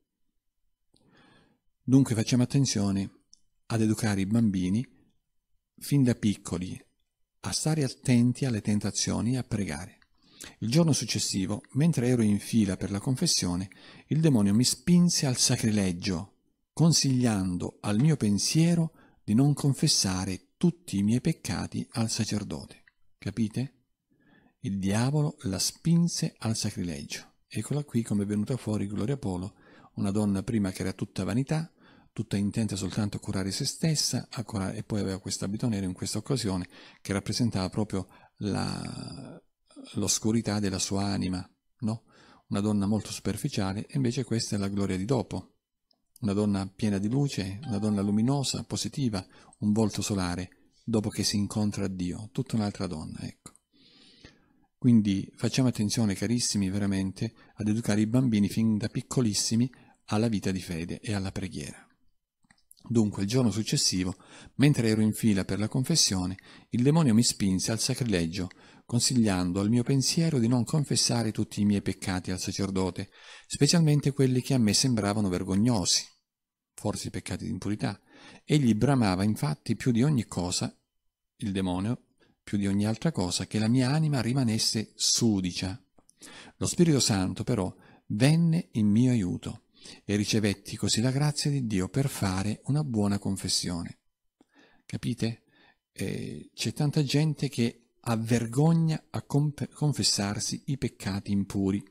Dunque facciamo attenzione ad educare i bambini fin da piccoli a stare attenti alle tentazioni e a pregare. Il giorno successivo, mentre ero in fila per la confessione, il demonio mi spinse al sacrilegio, consigliando al mio pensiero di non confessare tutti i miei peccati al sacerdote. Capite? Il diavolo la spinse al sacrilegio. Eccola qui come è venuta fuori Gloria Polo, una donna prima che era tutta vanità, tutta intenta soltanto a curare se stessa, a curare, e poi aveva quest'abito nero in questa occasione che rappresentava proprio la, l'oscurità della sua anima, no? Una donna molto superficiale, e invece questa è la gloria di dopo. Una donna piena di luce, una donna luminosa, positiva, un volto solare, dopo che si incontra a Dio, tutta un'altra donna, ecco. Quindi facciamo attenzione, carissimi, veramente, ad educare i bambini fin da piccolissimi alla vita di fede e alla preghiera. Dunque il giorno successivo, mentre ero in fila per la confessione, il demonio mi spinse al sacrilegio, consigliando al mio pensiero di non confessare tutti i miei peccati al sacerdote, specialmente quelli che a me sembravano vergognosi, forse i peccati di impurità. Egli bramava infatti più di ogni cosa, il demonio, più di ogni altra cosa, che la mia anima rimanesse sudicia. Lo Spirito Santo però venne in mio aiuto e ricevetti così la grazia di Dio per fare una buona confessione. Capite? Eh, c'è tanta gente che ha vergogna a confessarsi i peccati impuri,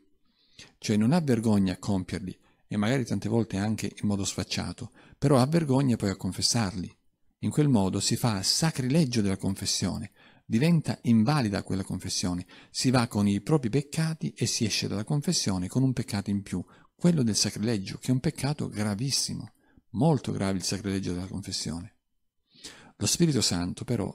cioè non ha vergogna a compierli e magari tante volte anche in modo sfacciato, però ha vergogna poi a confessarli. In quel modo si fa sacrilegio della confessione, diventa invalida quella confessione, si va con i propri peccati e si esce dalla confessione con un peccato in più, quello del sacrilegio, che è un peccato gravissimo, molto grave il sacrilegio della confessione. Lo Spirito Santo però,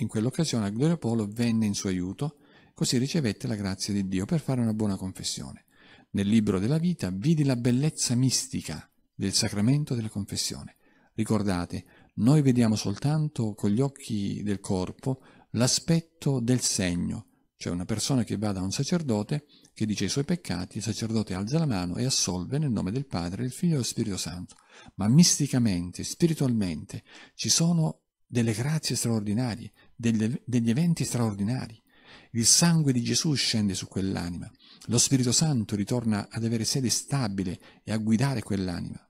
in quell'occasione a Gloria Polo venne in suo aiuto, così ricevette la grazia di Dio per fare una buona confessione. Nel libro della vita vidi la bellezza mistica del sacramento della confessione. Ricordate, noi vediamo soltanto con gli occhi del corpo l'aspetto del segno, cioè una persona che va da un sacerdote che dice i suoi peccati, il sacerdote alza la mano e assolve nel nome del Padre, del Figlio e dello Spirito Santo. Ma misticamente, spiritualmente, ci sono delle grazie straordinarie, delle, degli eventi straordinari. Il sangue di Gesù scende su quell'anima, lo Spirito Santo ritorna ad avere sede stabile e a guidare quell'anima.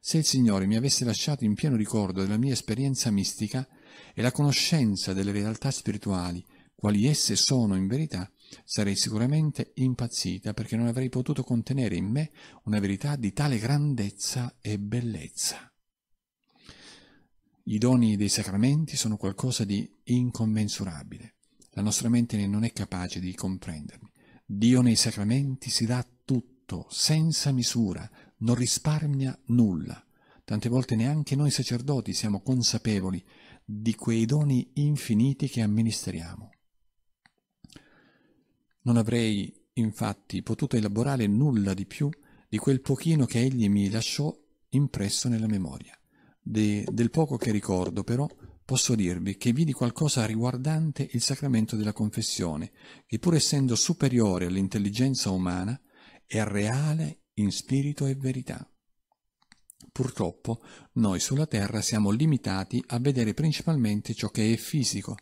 Se il Signore mi avesse lasciato in pieno ricordo della mia esperienza mistica e la conoscenza delle realtà spirituali, quali esse sono in verità, Sarei sicuramente impazzita perché non avrei potuto contenere in me una verità di tale grandezza e bellezza. I doni dei sacramenti sono qualcosa di incommensurabile. La nostra mente non è capace di comprenderli. Dio nei sacramenti si dà tutto, senza misura, non risparmia nulla. Tante volte neanche noi sacerdoti siamo consapevoli di quei doni infiniti che amministriamo. Non avrei infatti potuto elaborare nulla di più di quel pochino che egli mi lasciò impresso nella memoria. De, del poco che ricordo, però, posso dirvi che vidi qualcosa riguardante il sacramento della confessione, che pur essendo superiore all'intelligenza umana, è reale in spirito e verità. Purtroppo noi sulla Terra siamo limitati a vedere principalmente ciò che è fisico,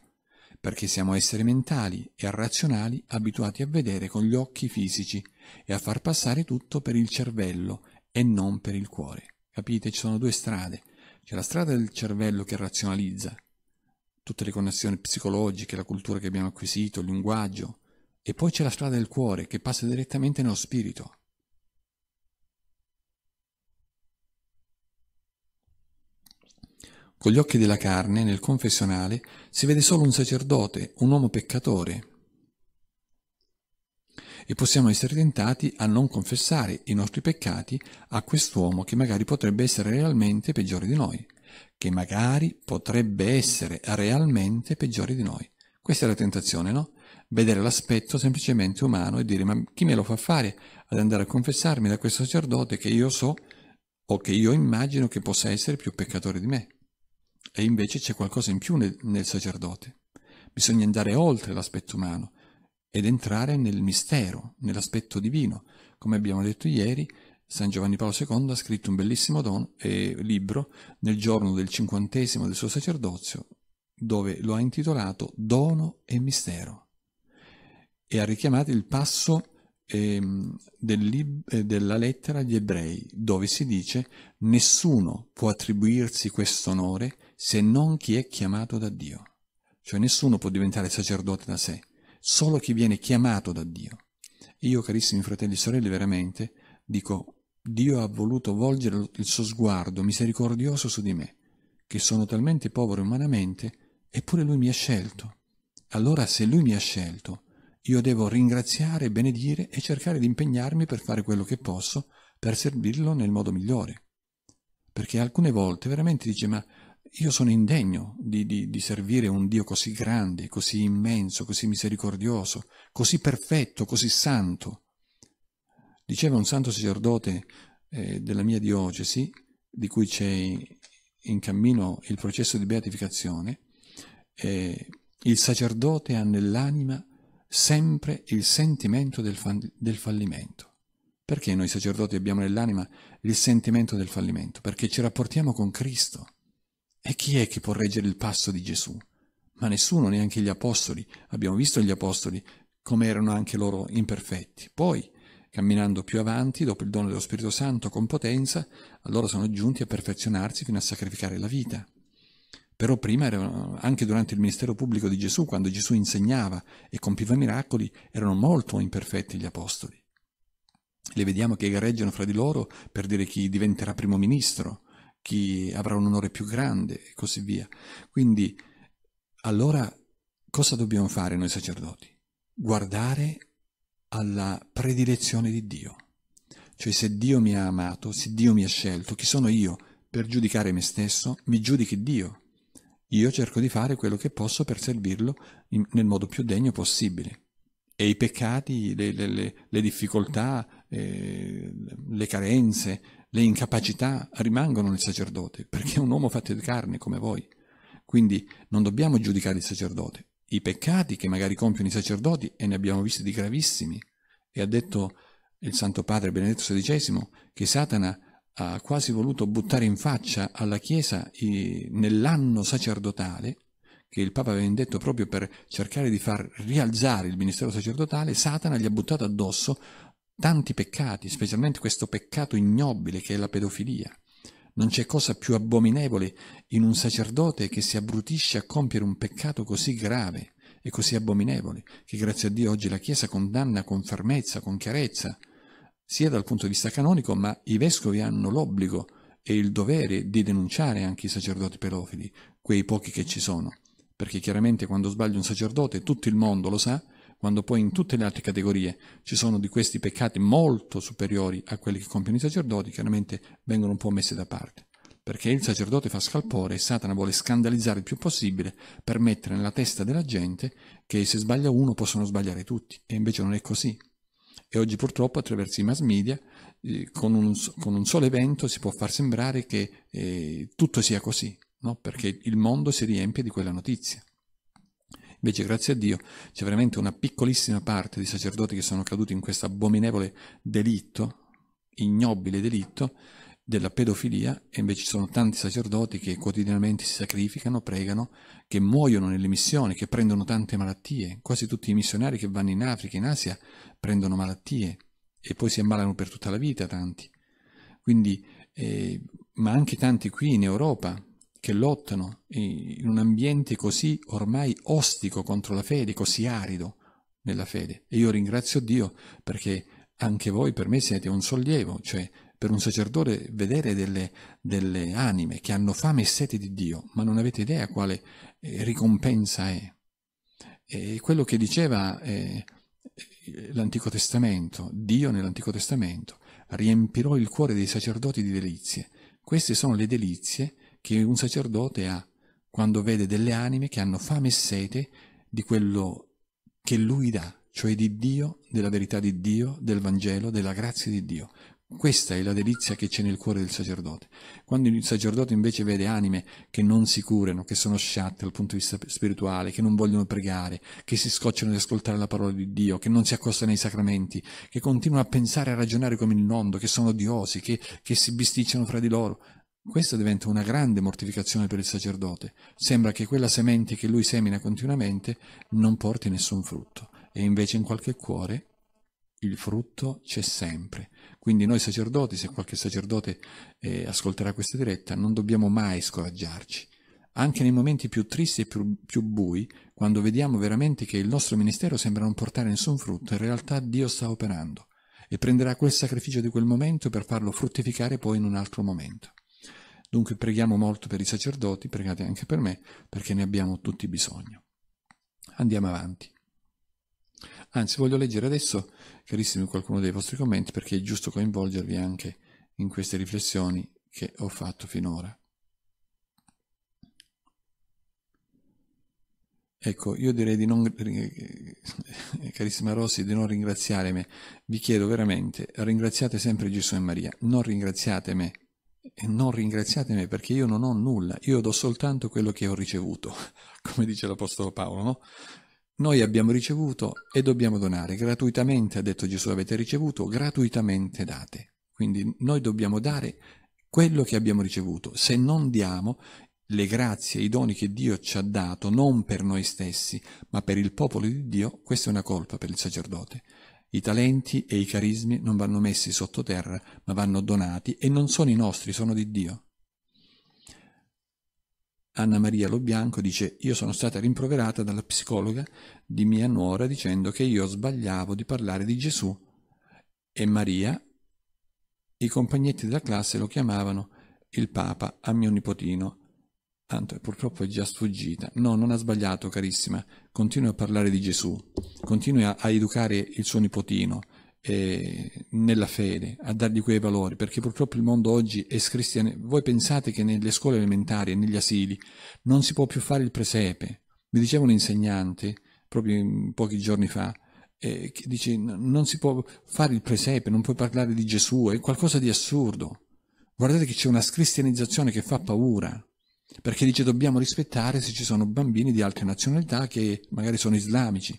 perché siamo esseri mentali e razionali abituati a vedere con gli occhi fisici e a far passare tutto per il cervello e non per il cuore. Capite? Ci sono due strade. C'è la strada del cervello che razionalizza tutte le connessioni psicologiche, la cultura che abbiamo acquisito, il linguaggio, e poi c'è la strada del cuore che passa direttamente nello spirito. Con gli occhi della carne, nel confessionale, si vede solo un sacerdote, un uomo peccatore. E possiamo essere tentati a non confessare i nostri peccati a quest'uomo che magari potrebbe essere realmente peggiore di noi, che magari potrebbe essere realmente peggiore di noi. Questa è la tentazione, no? Vedere l'aspetto semplicemente umano e dire ma chi me lo fa fare ad andare a confessarmi da questo sacerdote che io so o che io immagino che possa essere più peccatore di me? E invece c'è qualcosa in più nel, nel sacerdote. Bisogna andare oltre l'aspetto umano ed entrare nel mistero, nell'aspetto divino. Come abbiamo detto ieri, San Giovanni Paolo II ha scritto un bellissimo don, eh, libro nel giorno del cinquantesimo del suo sacerdozio, dove lo ha intitolato Dono e Mistero, e ha richiamato il passo eh, del eh, della lettera agli ebrei, dove si dice nessuno può attribuirsi questo onore se non chi è chiamato da Dio. Cioè nessuno può diventare sacerdote da sé, solo chi viene chiamato da Dio. Io, carissimi fratelli e sorelle, veramente dico, Dio ha voluto volgere il suo sguardo misericordioso su di me, che sono talmente povero umanamente, eppure Lui mi ha scelto. Allora se Lui mi ha scelto, io devo ringraziare, benedire e cercare di impegnarmi per fare quello che posso per servirlo nel modo migliore. Perché alcune volte veramente dice, ma io sono indegno di, di, di, servire un Dio così grande, così immenso, così misericordioso, così perfetto, così santo. Diceva un santo sacerdote eh, della mia diocesi, di cui c'è in cammino il processo di beatificazione, eh, il sacerdote ha nell'anima sempre il sentimento del, fa del fallimento. Perché noi sacerdoti abbiamo nell'anima il sentimento del fallimento? Perché ci rapportiamo con Cristo e chi è che può reggere il passo di Gesù? Ma nessuno, neanche gli apostoli. Abbiamo visto gli apostoli come erano anche loro imperfetti. Poi, camminando più avanti, dopo il dono dello Spirito Santo con potenza, allora sono giunti a perfezionarsi fino a sacrificare la vita. Però prima, erano, anche durante il ministero pubblico di Gesù, quando Gesù insegnava e compiva miracoli, erano molto imperfetti gli apostoli. Le vediamo che gareggiano fra di loro per dire chi diventerà primo ministro, chi avrà un onore più grande e così via. Quindi allora cosa dobbiamo fare noi sacerdoti? Guardare alla predilezione di Dio. Cioè se Dio mi ha amato, se Dio mi ha scelto, chi sono io per giudicare me stesso? Mi giudichi Dio. Io cerco di fare quello che posso per servirlo in, nel modo più degno possibile. E i peccati, le, le, le difficoltà, eh, le carenze, le incapacità rimangono nel sacerdote, perché è un uomo fatto di carne come voi. Quindi non dobbiamo giudicare il sacerdote. I peccati che magari compiono i sacerdoti, e ne abbiamo visti di gravissimi, e ha detto il Santo Padre Benedetto XVI che Satana ha quasi voluto buttare in faccia alla Chiesa nell'anno sacerdotale, che il Papa aveva indetto proprio per cercare di far rialzare il ministero sacerdotale, Satana gli ha buttato addosso tanti peccati, specialmente questo peccato ignobile che è la pedofilia. Non c'è cosa più abominevole in un sacerdote che si abbrutisce a compiere un peccato così grave e così abominevole, che grazie a Dio oggi la Chiesa condanna con fermezza, con chiarezza, sia dal punto di vista canonico, ma i vescovi hanno l'obbligo e il dovere di denunciare anche i sacerdoti pedofili, quei pochi che ci sono, perché chiaramente quando sbaglia un sacerdote tutto il mondo lo sa quando poi in tutte le altre categorie ci sono di questi peccati molto superiori a quelli che compiono i sacerdoti, chiaramente vengono un po' messi da parte. Perché il sacerdote fa scalpore e Satana vuole scandalizzare il più possibile per mettere nella testa della gente che se sbaglia uno possono sbagliare tutti, e invece non è così. E oggi purtroppo attraverso i mass media, eh, con, un, con un, solo evento si può far sembrare che eh, tutto sia così, no? perché il mondo si riempie di quella notizia. Invece, grazie a Dio, c'è veramente una piccolissima parte di sacerdoti che sono caduti in questo abominevole delitto, ignobile delitto, della pedofilia e invece ci sono tanti sacerdoti che quotidianamente si sacrificano, pregano, che muoiono nelle missioni, che prendono tante malattie, quasi tutti i missionari che vanno in Africa, in Asia, prendono malattie e poi si ammalano per tutta la vita tanti. Quindi, eh, ma anche tanti qui in Europa, che lottano in un ambiente così ormai ostico contro la fede, così arido nella fede. E io ringrazio Dio perché anche voi per me siete un sollievo, cioè per un sacerdote vedere delle, delle anime che hanno fame e sete di Dio, ma non avete idea quale eh, ricompensa è. E quello che diceva eh, l'Antico Testamento, Dio nell'Antico Testamento, riempirò il cuore dei sacerdoti di delizie. Queste sono le delizie che un sacerdote ha quando vede delle anime che hanno fame e sete di quello che lui dà, cioè di Dio, della verità di Dio, del Vangelo, della grazia di Dio. Questa è la delizia che c'è nel cuore del sacerdote. Quando il sacerdote invece vede anime che non si curano, che sono sciatte dal punto di vista spirituale, che non vogliono pregare, che si scocciano di ascoltare la parola di Dio, che non si accostano ai sacramenti, che continuano a pensare e a ragionare come il mondo, che sono odiosi, che, che si bisticciano fra di loro, questa diventa una grande mortificazione per il sacerdote. Sembra che quella semente che lui semina continuamente non porti nessun frutto, e invece in qualche cuore il frutto c'è sempre. Quindi noi sacerdoti, se qualche sacerdote eh, ascolterà questa diretta, non dobbiamo mai scoraggiarci. Anche nei momenti più tristi e più, più bui, quando vediamo veramente che il nostro ministero sembra non portare nessun frutto, in realtà Dio sta operando e prenderà quel sacrificio di quel momento per farlo fruttificare poi in un altro momento. Dunque preghiamo molto per i sacerdoti, pregate anche per me, perché ne abbiamo tutti bisogno. Andiamo avanti. Anzi, voglio leggere adesso, carissimi, qualcuno dei vostri commenti, perché è giusto coinvolgervi anche in queste riflessioni che ho fatto finora. Ecco, io direi di non, eh, carissima Rossi, di non ringraziare me. Vi chiedo veramente, ringraziate sempre Gesù e Maria, non ringraziate me e non ringraziatemi perché io non ho nulla, io do soltanto quello che ho ricevuto, come dice l'Apostolo Paolo, no? Noi abbiamo ricevuto e dobbiamo donare, gratuitamente ha detto Gesù avete ricevuto, gratuitamente date. Quindi noi dobbiamo dare quello che abbiamo ricevuto, se non diamo le grazie, i doni che Dio ci ha dato, non per noi stessi, ma per il popolo di Dio, questa è una colpa per il sacerdote. I talenti e i carismi non vanno messi sottoterra, ma vanno donati e non sono i nostri, sono di Dio. Anna Maria Lobianco dice io sono stata rimproverata dalla psicologa di mia nuora dicendo che io sbagliavo di parlare di Gesù e Maria, i compagnetti della classe lo chiamavano il Papa a mio nipotino Tanto purtroppo è già sfuggita. No, non ha sbagliato, carissima. Continui a parlare di Gesù, continui a, educare il suo nipotino eh, nella fede, a dargli quei valori, perché purtroppo il mondo oggi è scristiano. Voi pensate che nelle scuole elementari e negli asili non si può più fare il presepe? Mi diceva un insegnante, proprio pochi giorni fa, eh, che dice non si può fare il presepe, non puoi parlare di Gesù, è qualcosa di assurdo. Guardate che c'è una scristianizzazione che fa paura. Perché dice dobbiamo rispettare se ci sono bambini di altre nazionalità che magari sono islamici.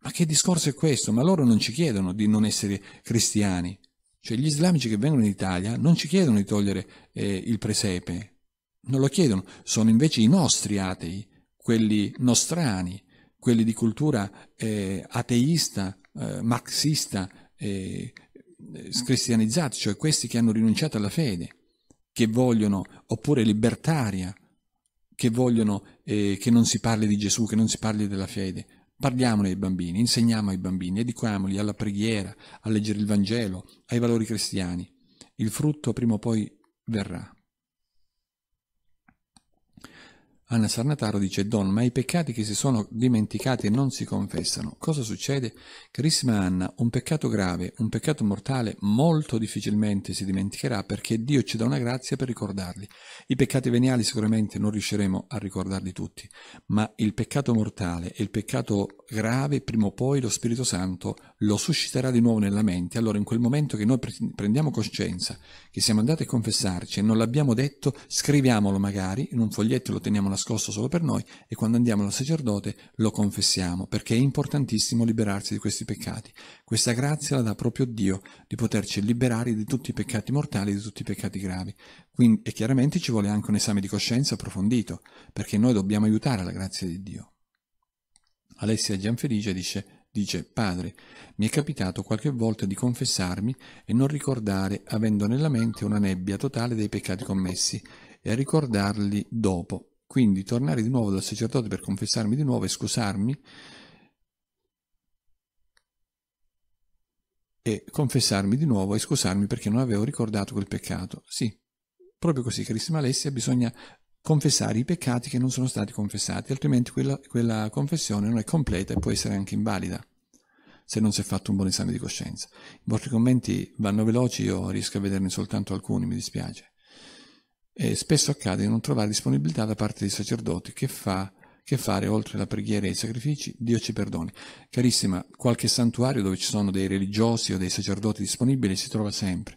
Ma che discorso è questo? Ma loro non ci chiedono di non essere cristiani. Cioè gli islamici che vengono in Italia non ci chiedono di togliere eh, il presepe, non lo chiedono, sono invece i nostri atei, quelli nostrani, quelli di cultura eh, ateista, eh, marxista, eh, eh, scristianizzati, cioè questi che hanno rinunciato alla fede che vogliono, oppure libertaria, che vogliono eh, che non si parli di Gesù, che non si parli della fede. Parliamone ai bambini, insegniamo ai bambini, educamoli alla preghiera, a leggere il Vangelo, ai valori cristiani. Il frutto prima o poi verrà. Anna Sarnataro dice Don, ma i peccati che si sono dimenticati e non si confessano, cosa succede? Carissima Anna, un peccato grave, un peccato mortale molto difficilmente si dimenticherà perché Dio ci dà una grazia per ricordarli. I peccati veniali sicuramente non riusciremo a ricordarli tutti, ma il peccato mortale e il peccato grave prima o poi lo Spirito Santo lo susciterà di nuovo nella mente. Allora in quel momento che noi prendiamo coscienza che siamo andati a confessarci e non l'abbiamo detto, scriviamolo magari in un foglietto e lo teniamo nascosto solo per noi e quando andiamo al sacerdote lo confessiamo, perché è importantissimo liberarsi di questi peccati. Questa grazia la dà proprio Dio di poterci liberare di tutti i peccati mortali e di tutti i peccati gravi. Quindi, e chiaramente ci vuole anche un esame di coscienza approfondito, perché noi dobbiamo aiutare la grazia di Dio. Alessia Gianfelice dice, dice Padre, mi è capitato qualche volta di confessarmi e non ricordare, avendo nella mente una nebbia totale dei peccati commessi, e a ricordarli dopo, quindi tornare di nuovo dal sacerdote per confessarmi di nuovo e scusarmi e confessarmi di nuovo e scusarmi perché non avevo ricordato quel peccato. Sì, proprio così, carissima Alessia, bisogna confessare i peccati che non sono stati confessati, altrimenti quella, quella confessione non è completa e può essere anche invalida se non si è fatto un buon esame di coscienza. I vostri commenti vanno veloci, io riesco a vederne soltanto alcuni, mi dispiace. E spesso accade di non trovare disponibilità da parte dei sacerdoti che fa che fare oltre la preghiera e i sacrifici, Dio ci perdoni. Carissima, qualche santuario dove ci sono dei religiosi o dei sacerdoti disponibili si trova sempre.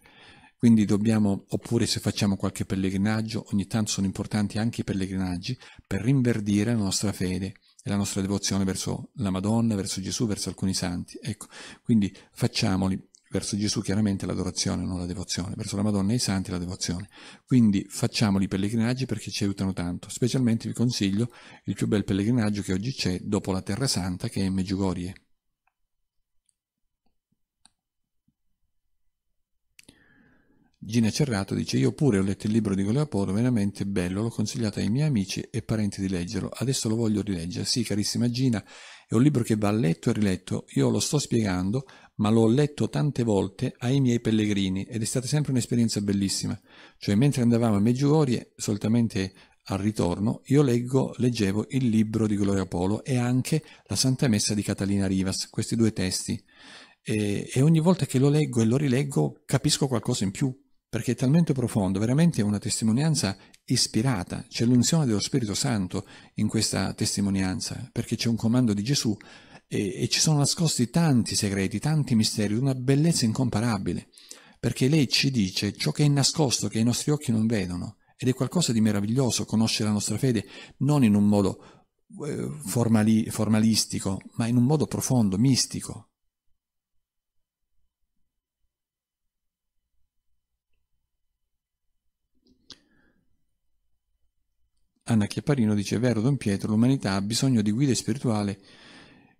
Quindi dobbiamo, oppure se facciamo qualche pellegrinaggio, ogni tanto sono importanti anche i pellegrinaggi per rinverdire la nostra fede e la nostra devozione verso la Madonna, verso Gesù, verso alcuni santi. Ecco, quindi facciamoli Verso Gesù chiaramente l'adorazione, non la devozione, verso la Madonna e i Santi la devozione. Quindi facciamoli pellegrinaggi perché ci aiutano tanto. Specialmente vi consiglio il più bel pellegrinaggio che oggi c'è dopo la Terra Santa che è Meggiugorie. Gina Cerrato dice io pure ho letto il libro di Goleopolo, veramente bello, l'ho consigliato ai miei amici e parenti di leggerlo, adesso lo voglio rileggere, sì carissima Gina, è un libro che va letto e riletto, io lo sto spiegando ma l'ho letto tante volte ai miei pellegrini ed è stata sempre un'esperienza bellissima. Cioè, mentre andavamo a Meggiugorie, solitamente al ritorno, io leggo, leggevo il libro di Gloria Polo e anche la Santa Messa di Catalina Rivas, questi due testi. E, e ogni volta che lo leggo e lo rileggo capisco qualcosa in più, perché è talmente profondo, veramente è una testimonianza ispirata, c'è l'unzione dello Spirito Santo in questa testimonianza, perché c'è un comando di Gesù e, e ci sono nascosti tanti segreti, tanti misteri, una bellezza incomparabile, perché lei ci dice ciò che è nascosto, che i nostri occhi non vedono, ed è qualcosa di meraviglioso conoscere la nostra fede non in un modo eh, formali, formalistico, ma in un modo profondo, mistico. Anna Chiapparino dice, vero Don Pietro, l'umanità ha bisogno di guida spirituale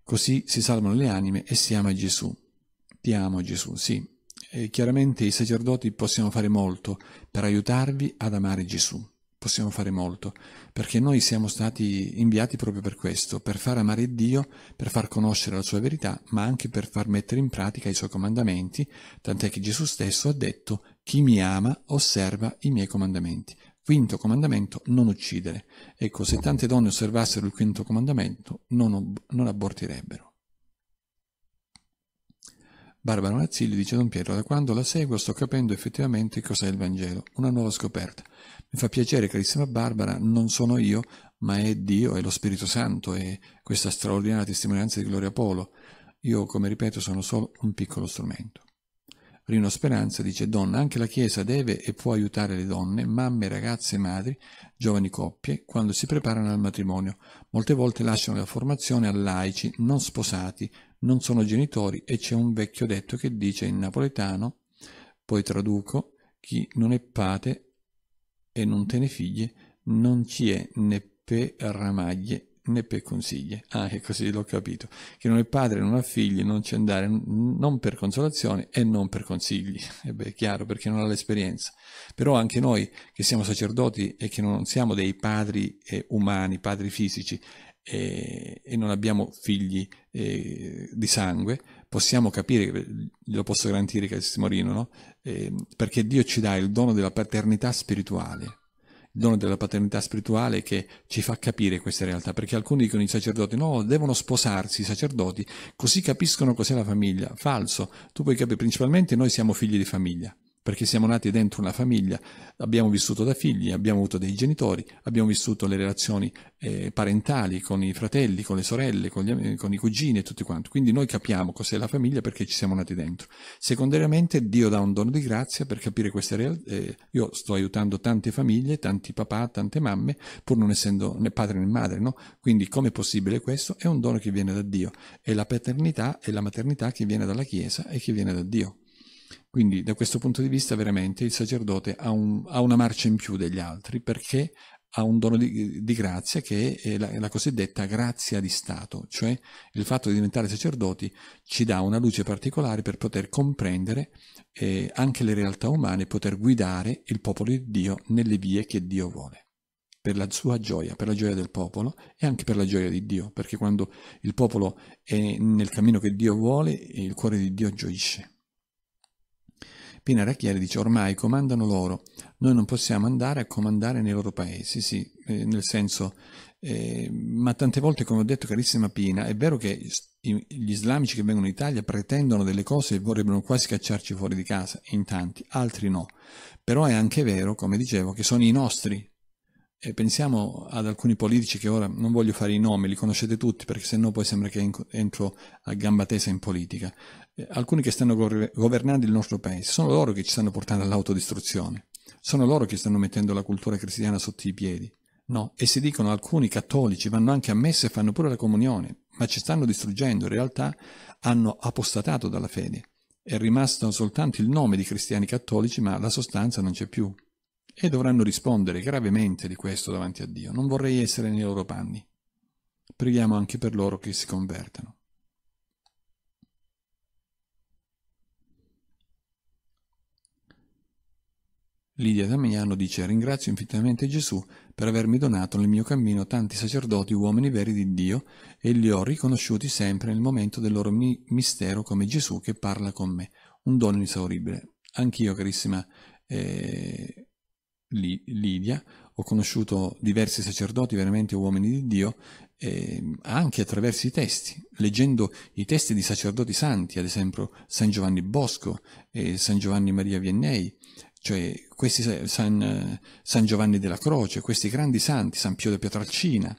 Così si salvano le anime e si ama Gesù. Ti amo Gesù, sì. E chiaramente i sacerdoti possiamo fare molto per aiutarvi ad amare Gesù. Possiamo fare molto, perché noi siamo stati inviati proprio per questo, per far amare Dio, per far conoscere la sua verità, ma anche per far mettere in pratica i suoi comandamenti, tant'è che Gesù stesso ha detto, chi mi ama osserva i miei comandamenti. Quinto comandamento, non uccidere. Ecco, se tante donne osservassero il quinto comandamento, non, non abortirebbero. Barbara Mazzilli dice a Don Piero, da quando la seguo sto capendo effettivamente cos'è il Vangelo, una nuova scoperta. Mi fa piacere, carissima Barbara, non sono io, ma è Dio, è lo Spirito Santo, è questa straordinaria testimonianza di Gloria Polo. Io, come ripeto, sono solo un piccolo strumento. Rino Speranza dice Donna, anche la Chiesa deve e può aiutare le donne, mamme, ragazze, madri, giovani coppie, quando si preparano al matrimonio. Molte volte lasciano la formazione a laici, non sposati, non sono genitori e c'è un vecchio detto che dice in napoletano, poi traduco, chi non è pate e non te ne figlie, non ci è né per ramaglie né per consigli. Ah, è così l'ho capito. Che non è padre, non ha figli, non c'è andare, non per consolazione e non per consigli. E eh beh, è chiaro, perché non ha l'esperienza. Però anche noi che siamo sacerdoti e che non siamo dei padri eh, umani, padri fisici, eh, e non abbiamo figli eh, di sangue, possiamo capire, glielo posso garantire che si il testimorino, no? Eh, perché Dio ci dà il dono della paternità spirituale il dono della paternità spirituale che ci fa capire questa realtà, perché alcuni dicono i sacerdoti, no, devono sposarsi i sacerdoti, così capiscono cos'è la famiglia. Falso, tu puoi capire, principalmente noi siamo figli di famiglia perché siamo nati dentro una famiglia, abbiamo vissuto da figli, abbiamo avuto dei genitori, abbiamo vissuto le relazioni eh, parentali con i fratelli, con le sorelle, con, gli, con i cugini e tutti quanti. Quindi noi capiamo cos'è la famiglia perché ci siamo nati dentro. Secondariamente Dio dà un dono di grazia per capire queste realtà. Eh, io sto aiutando tante famiglie, tanti papà, tante mamme, pur non essendo né padre né madre, no? Quindi com'è possibile questo? È un dono che viene da Dio. È la paternità e la maternità che viene dalla Chiesa e che viene da Dio. Quindi da questo punto di vista veramente il sacerdote ha, un, ha una marcia in più degli altri perché ha un dono di, di grazia che è la, la, cosiddetta grazia di Stato, cioè il fatto di diventare sacerdoti ci dà una luce particolare per poter comprendere eh, anche le realtà umane e poter guidare il popolo di Dio nelle vie che Dio vuole per la sua gioia, per la gioia del popolo e anche per la gioia di Dio, perché quando il popolo è nel cammino che Dio vuole, il cuore di Dio gioisce. Pina Racchieri dice ormai comandano loro, noi non possiamo andare a comandare nei loro paesi, sì, eh, nel senso, eh, ma tante volte come ho detto carissima Pina, è vero che gli islamici che vengono in Italia pretendono delle cose e vorrebbero quasi cacciarci fuori di casa, in tanti, altri no, però è anche vero, come dicevo, che sono i nostri. E pensiamo ad alcuni politici che ora non voglio fare i nomi, li conoscete tutti perché sennò poi sembra che entro a gamba tesa in politica, eh, alcuni che stanno governando il nostro paese, sono loro che ci stanno portando all'autodistruzione, sono loro che stanno mettendo la cultura cristiana sotto i piedi. No, e si dicono alcuni cattolici vanno anche a messa e fanno pure la comunione, ma ci stanno distruggendo, in realtà hanno apostatato dalla fede. È rimasto soltanto il nome di cristiani cattolici, ma la sostanza non c'è più. E dovranno rispondere gravemente di questo davanti a Dio. Non vorrei essere nei loro panni. Preghiamo anche per loro che si convertano. Lidia Damiano dice Ringrazio infinitamente Gesù per avermi donato nel mio cammino tanti sacerdoti uomini veri di Dio e li ho riconosciuti sempre nel momento del loro mi mistero come Gesù che parla con me. Un dono inesauribile. Anch'io, carissima eh, Li Lidia, ho conosciuto diversi sacerdoti, veramente uomini di Dio, eh, anche attraverso i testi, leggendo i testi di sacerdoti santi, ad esempio San Giovanni Bosco, e San Giovanni Maria Vianney, cioè questi San, San Giovanni della Croce, questi grandi santi, San Pio da Pietralcina,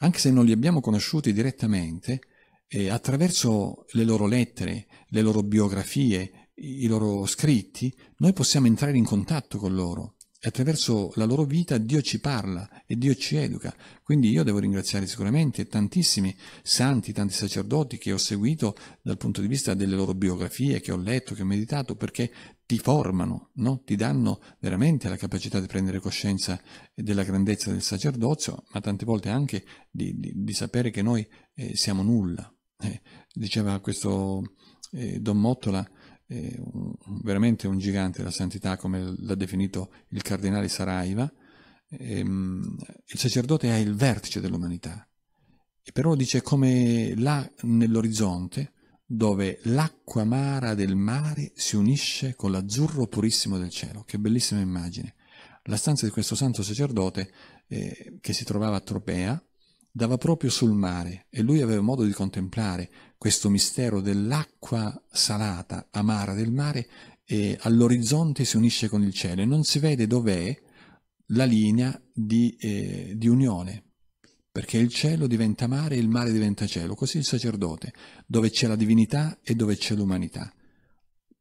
anche se non li abbiamo conosciuti direttamente, eh, attraverso le loro lettere, le loro biografie, i loro scritti, noi possiamo entrare in contatto con loro e attraverso la loro vita Dio ci parla e Dio ci educa. Quindi io devo ringraziare sicuramente tantissimi santi, tanti sacerdoti che ho seguito dal punto di vista delle loro biografie, che ho letto, che ho meditato, perché ti formano, no? ti danno veramente la capacità di prendere coscienza della grandezza del sacerdozio, ma tante volte anche di, di, di sapere che noi eh, siamo nulla. Eh, diceva questo eh, Don Mottola, eh, un, veramente un gigante della santità, come l'ha definito il cardinale Saraiva, ehm, il sacerdote è il vertice dell'umanità, e però dice come là nell'orizzonte dove l'acqua amara del mare si unisce con l'azzurro purissimo del cielo. Che bellissima immagine. La stanza di questo santo sacerdote, eh, che si trovava a Tropea, dava proprio sul mare e lui aveva modo di contemplare questo mistero dell'acqua salata, amara del mare e all'orizzonte si unisce con il cielo e non si vede dov'è la linea di, eh, di unione perché il cielo diventa mare e il mare diventa cielo, così il sacerdote, dove c'è la divinità e dove c'è l'umanità.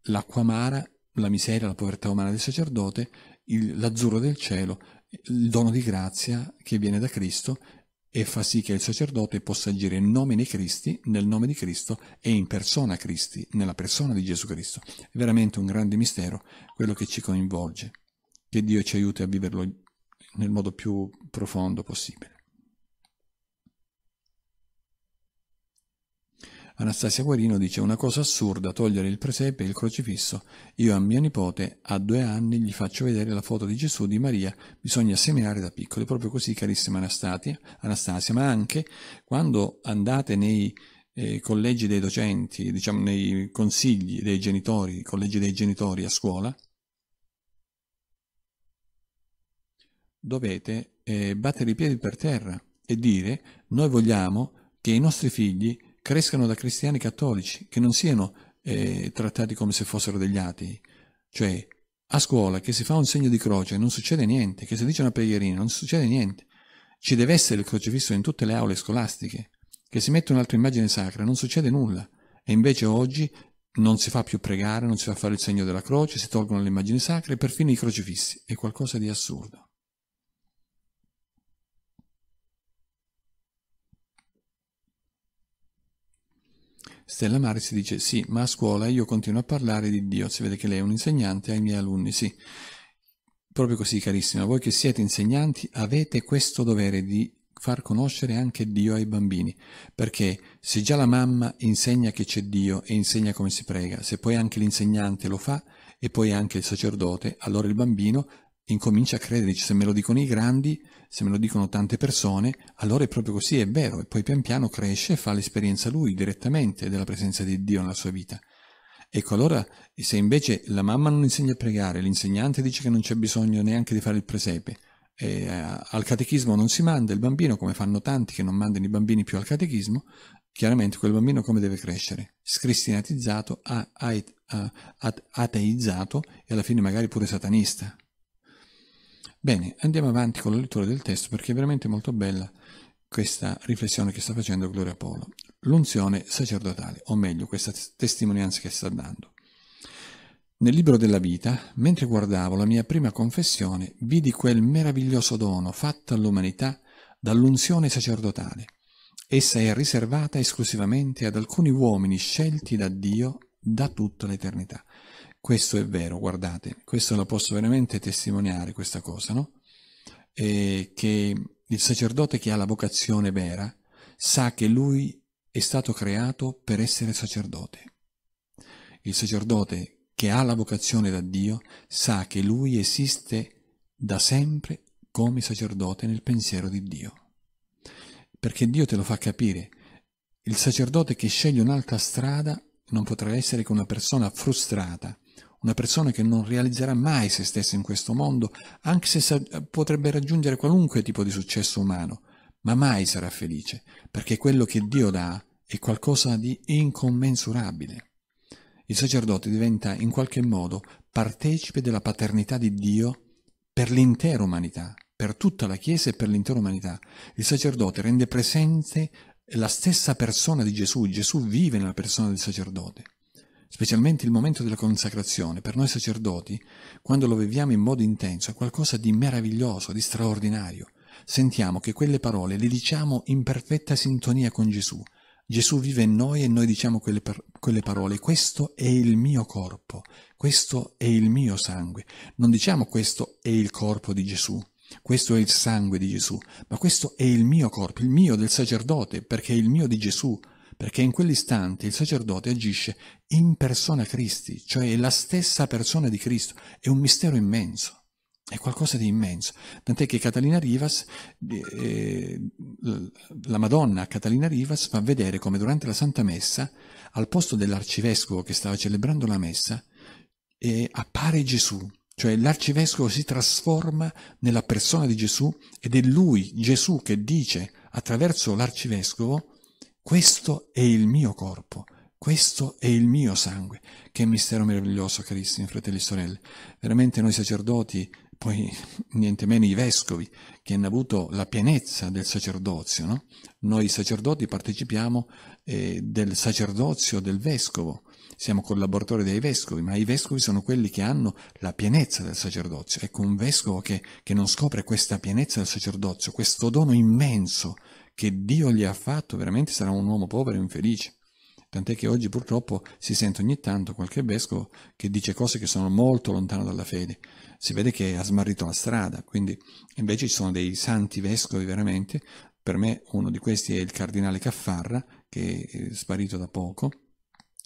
L'acqua amara, la miseria, la povertà umana del sacerdote, l'azzurro del cielo, il dono di grazia che viene da Cristo e fa sì che il sacerdote possa agire in nome di Cristi, nel nome di Cristo e in persona Cristi, nella persona di Gesù Cristo. È veramente un grande mistero quello che ci coinvolge. Che Dio ci aiuti a viverlo nel modo più profondo possibile. Anastasia Guarino dice una cosa assurda, togliere il presepe e il crocifisso. Io a mia nipote, a due anni, gli faccio vedere la foto di Gesù, di Maria, bisogna seminare da piccoli, proprio così carissima Anastasia, Anastasia. ma anche quando andate nei eh, collegi dei docenti, diciamo nei consigli dei genitori, collegi dei genitori a scuola, dovete eh, battere i piedi per terra e dire noi vogliamo che i nostri figli crescano da cristiani cattolici, che non siano eh, trattati come se fossero degli atei. Cioè, a scuola che si fa un segno di croce non succede niente, che si dice una preghierina non succede niente. Ci deve essere il crocifisso in tutte le aule scolastiche, che si mette un'altra immagine sacra, non succede nulla. E invece oggi non si fa più pregare, non si fa fare il segno della croce, si tolgono le immagini sacre e perfino i crocifissi. È qualcosa di assurdo. Stella Maris dice sì, ma a scuola io continuo a parlare di Dio, si vede che lei è un insegnante ai miei alunni, sì. Proprio così carissima, voi che siete insegnanti avete questo dovere di far conoscere anche Dio ai bambini, perché se già la mamma insegna che c'è Dio e insegna come si prega, se poi anche l'insegnante lo fa e poi anche il sacerdote, allora il bambino incomincia a credere, se me lo dicono i grandi se me lo dicono tante persone, allora è proprio così, è vero, e poi pian piano cresce e fa l'esperienza lui direttamente della presenza di Dio nella sua vita. Ecco allora, se invece la mamma non insegna a pregare, l'insegnante dice che non c'è bisogno neanche di fare il presepe, eh, al catechismo non si manda il bambino, come fanno tanti che non mandano i bambini più al catechismo, chiaramente quel bambino come deve crescere? Scristinatizzato, ateizzato e alla fine magari pure satanista, Bene, andiamo avanti con la lettura del testo perché è veramente molto bella questa riflessione che sta facendo Gloria Polo. L'unzione sacerdotale, o meglio, questa testimonianza che sta dando. Nel libro della vita, mentre guardavo la mia prima confessione, vidi quel meraviglioso dono fatto all'umanità dall'unzione sacerdotale. Essa è riservata esclusivamente ad alcuni uomini scelti da Dio da tutta l'eternità. Questo è vero, guardate, questo la posso veramente testimoniare, questa cosa, no? E che il sacerdote che ha la vocazione vera sa che lui è stato creato per essere sacerdote. Il sacerdote che ha la vocazione da Dio sa che lui esiste da sempre come sacerdote nel pensiero di Dio. Perché Dio te lo fa capire. Il sacerdote che sceglie un'altra strada non potrà essere che una persona frustrata, una persona che non realizzerà mai se stessa in questo mondo, anche se sa- potrebbe raggiungere qualunque tipo di successo umano, ma mai sarà felice, perché quello che Dio dà è qualcosa di incommensurabile. Il sacerdote diventa in qualche modo partecipe della paternità di Dio per l'intera umanità, per tutta la Chiesa e per l'intera umanità. Il sacerdote rende presente la stessa persona di Gesù, Gesù vive nella persona del sacerdote specialmente il momento della consacrazione, per noi sacerdoti, quando lo viviamo in modo intenso, è qualcosa di meraviglioso, di straordinario. Sentiamo che quelle parole le diciamo in perfetta sintonia con Gesù. Gesù vive in noi e noi diciamo quelle, quelle parole, questo è il mio corpo, questo è il mio sangue. Non diciamo questo è il corpo di Gesù, questo è il sangue di Gesù, ma questo è il mio corpo, il mio del sacerdote, perché è il mio di Gesù, perché in quell'istante il sacerdote agisce in persona Cristi, cioè la stessa persona di Cristo. È un mistero immenso. È qualcosa di immenso, tant'è che Catalina Rivas, eh, la Madonna Catalina Rivas fa vedere come durante la Santa Messa, al posto dell'arcivescovo che stava celebrando la Messa, eh, appare Gesù, cioè l'arcivescovo si trasforma nella persona di Gesù ed è lui, Gesù, che dice attraverso l'arcivescovo questo è il mio corpo, questo è il mio sangue. Che mistero meraviglioso, carissimi fratelli e sorelle. Veramente noi sacerdoti, poi niente meno i vescovi, che hanno avuto la pienezza del sacerdozio, no? Noi sacerdoti partecipiamo eh, del sacerdozio del vescovo, siamo collaboratori dei vescovi, ma i vescovi sono quelli che hanno la pienezza del sacerdozio. Ecco, un vescovo che, che non scopre questa pienezza del sacerdozio, questo dono immenso che Dio gli ha fatto, veramente sarà un uomo povero e infelice. Tant'è che oggi purtroppo si sente ogni tanto qualche vescovo che dice cose che sono molto lontane dalla fede. Si vede che ha smarrito la strada, quindi invece ci sono dei santi vescovi veramente. Per me uno di questi è il cardinale Caffarra, che è sparito da poco,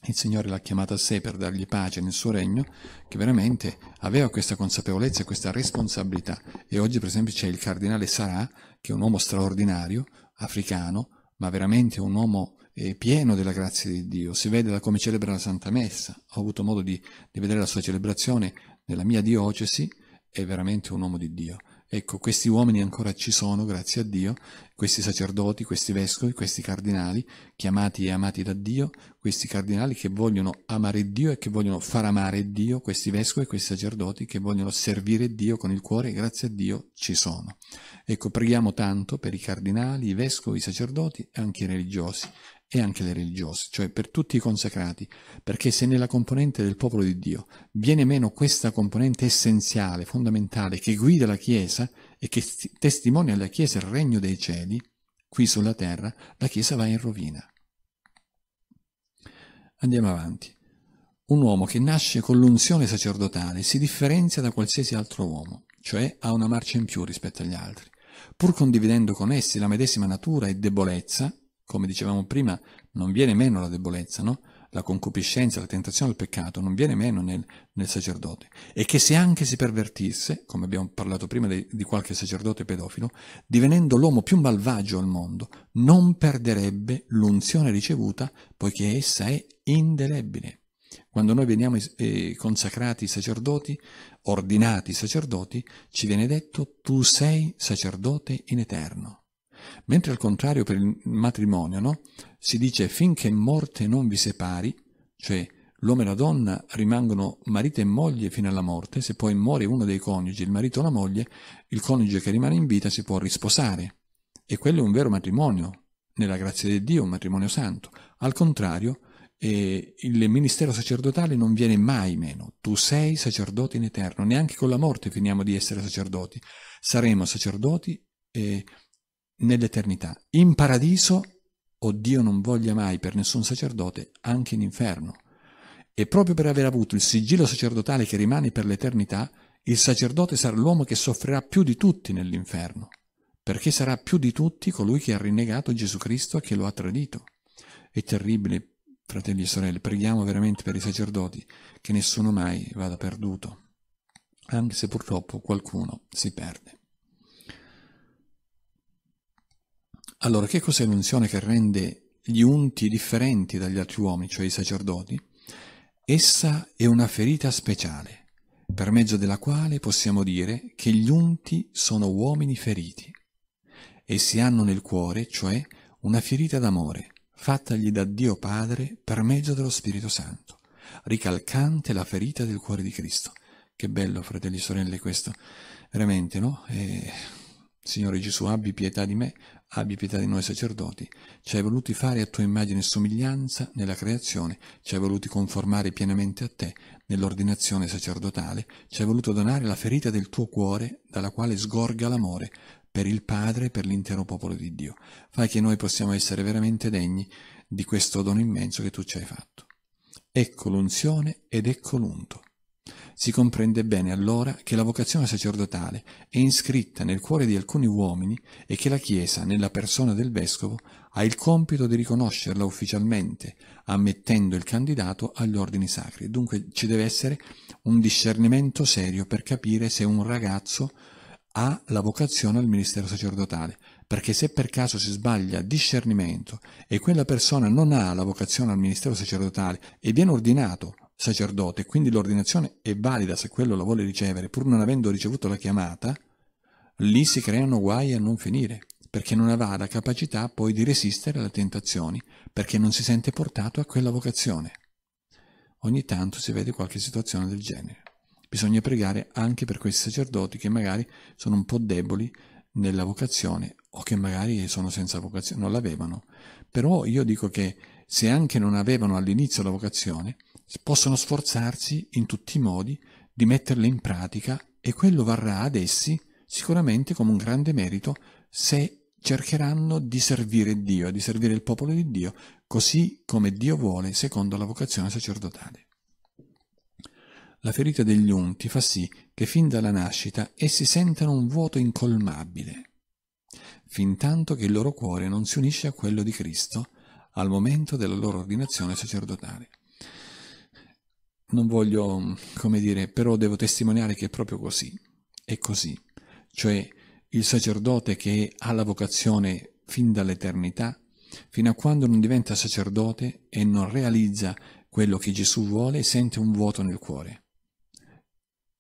il Signore l'ha chiamato a sé per dargli pace nel suo regno, che veramente aveva questa consapevolezza e questa responsabilità. E oggi, per esempio, c'è il cardinale Sarà, che è un uomo straordinario, africano, ma veramente un uomo eh, pieno della grazia di Dio. Si vede da come celebra la Santa Messa. Ho avuto modo di, di vedere la sua celebrazione nella mia diocesi, è veramente un uomo di Dio. Ecco, questi uomini ancora ci sono, grazie a Dio, questi sacerdoti, questi vescovi, questi cardinali, chiamati e amati da Dio, questi cardinali che vogliono amare Dio e che vogliono far amare Dio, questi vescovi e questi sacerdoti che vogliono servire Dio con il cuore, grazie a Dio ci sono. Ecco, preghiamo tanto per i cardinali, i vescovi, i sacerdoti e anche i religiosi, e anche le religiose, cioè per tutti i consacrati, perché se nella componente del popolo di Dio viene meno questa componente essenziale, fondamentale, che guida la Chiesa e che testimonia alla Chiesa il regno dei cieli, qui sulla terra, la Chiesa va in rovina. Andiamo avanti. Un uomo che nasce con l'unzione sacerdotale si differenzia da qualsiasi altro uomo, cioè ha una marcia in più rispetto agli altri. Pur condividendo con essi la medesima natura e debolezza, come dicevamo prima, non viene meno la debolezza, no? la concupiscenza, la tentazione al peccato, non viene meno nel, nel, sacerdote. E che se anche si pervertisse, come abbiamo parlato prima di, di qualche sacerdote pedofilo, divenendo l'uomo più malvagio al mondo, non perderebbe l'unzione ricevuta, poiché essa è indelebile. Quando noi veniamo eh, consacrati sacerdoti, ordinati sacerdoti, ci viene detto tu sei sacerdote in eterno. Mentre al contrario per il matrimonio, no? Si dice finché morte non vi separi, cioè l'uomo e la donna rimangono marito e moglie fino alla morte, se poi muore uno dei coniugi, il marito o la moglie, il coniuge che rimane in vita si può risposare. E quello è un vero matrimonio, nella grazia di Dio, un matrimonio santo. Al contrario, eh, il ministero sacerdotale non viene mai meno. Tu sei sacerdote in eterno, neanche con la morte finiamo di essere sacerdoti. Saremo sacerdoti eh, nell'eternità. In paradiso, o Dio non voglia mai per nessun sacerdote, anche in inferno. E proprio per aver avuto il sigillo sacerdotale che rimane per l'eternità, il sacerdote sarà l'uomo che soffrirà più di tutti nell'inferno, perché sarà più di tutti colui che ha rinnegato Gesù Cristo e che lo ha tradito. È terribile, fratelli e sorelle, preghiamo veramente per i sacerdoti, che nessuno mai vada perduto, anche se purtroppo qualcuno si perde. Allora, che cos'è l'unzione che rende gli unti differenti dagli altri uomini, cioè i sacerdoti? Essa è una ferita speciale, per mezzo della quale possiamo dire che gli unti sono uomini feriti. Essi hanno nel cuore, cioè, una ferita d'amore, fattagli da Dio Padre per mezzo dello Spirito Santo, ricalcante la ferita del cuore di Cristo. Che bello, fratelli e sorelle, questo. Veramente, no? Eh, Signore Gesù, abbi pietà di me, abbi pietà di noi sacerdoti, ci hai voluti fare a tua immagine e somiglianza nella creazione, ci hai voluti conformare pienamente a te nell'ordinazione sacerdotale, ci hai voluto donare la ferita del tuo cuore dalla quale sgorga l'amore per il Padre e per l'intero popolo di Dio. Fai che noi possiamo essere veramente degni di questo dono immenso che tu ci hai fatto. Ecco l'unzione ed ecco l'unto. Si comprende bene allora che la vocazione sacerdotale è iscritta nel cuore di alcuni uomini e che la Chiesa, nella persona del Vescovo, ha il compito di riconoscerla ufficialmente, ammettendo il candidato agli ordini sacri. Dunque ci deve essere un discernimento serio per capire se un ragazzo ha la vocazione al ministero sacerdotale, perché se per caso si sbaglia discernimento e quella persona non ha la vocazione al ministero sacerdotale e viene ordinato sacerdote, quindi l'ordinazione è valida se quello la vuole ricevere, pur non avendo ricevuto la chiamata, lì si creano guai a non finire, perché non avrà la capacità poi di resistere alle tentazioni, perché non si sente portato a quella vocazione. Ogni tanto si vede qualche situazione del genere. Bisogna pregare anche per questi sacerdoti che magari sono un po' deboli nella vocazione o che magari sono senza vocazione, non l'avevano. Però io dico che se anche non avevano all'inizio la vocazione, possono sforzarsi in tutti i modi di metterle in pratica e quello varrà ad essi sicuramente come un grande merito se cercheranno di servire Dio, di servire il popolo di Dio, così come Dio vuole, secondo la vocazione sacerdotale. La ferita degli unti fa sì che fin dalla nascita essi sentano un vuoto incolmabile, fin tanto che il loro cuore non si unisce a quello di Cristo al momento della loro ordinazione sacerdotale non voglio, come dire, però devo testimoniare che è proprio così, è così. Cioè il sacerdote che ha la vocazione fin dall'eternità, fino a quando non diventa sacerdote e non realizza quello che Gesù vuole, sente un vuoto nel cuore.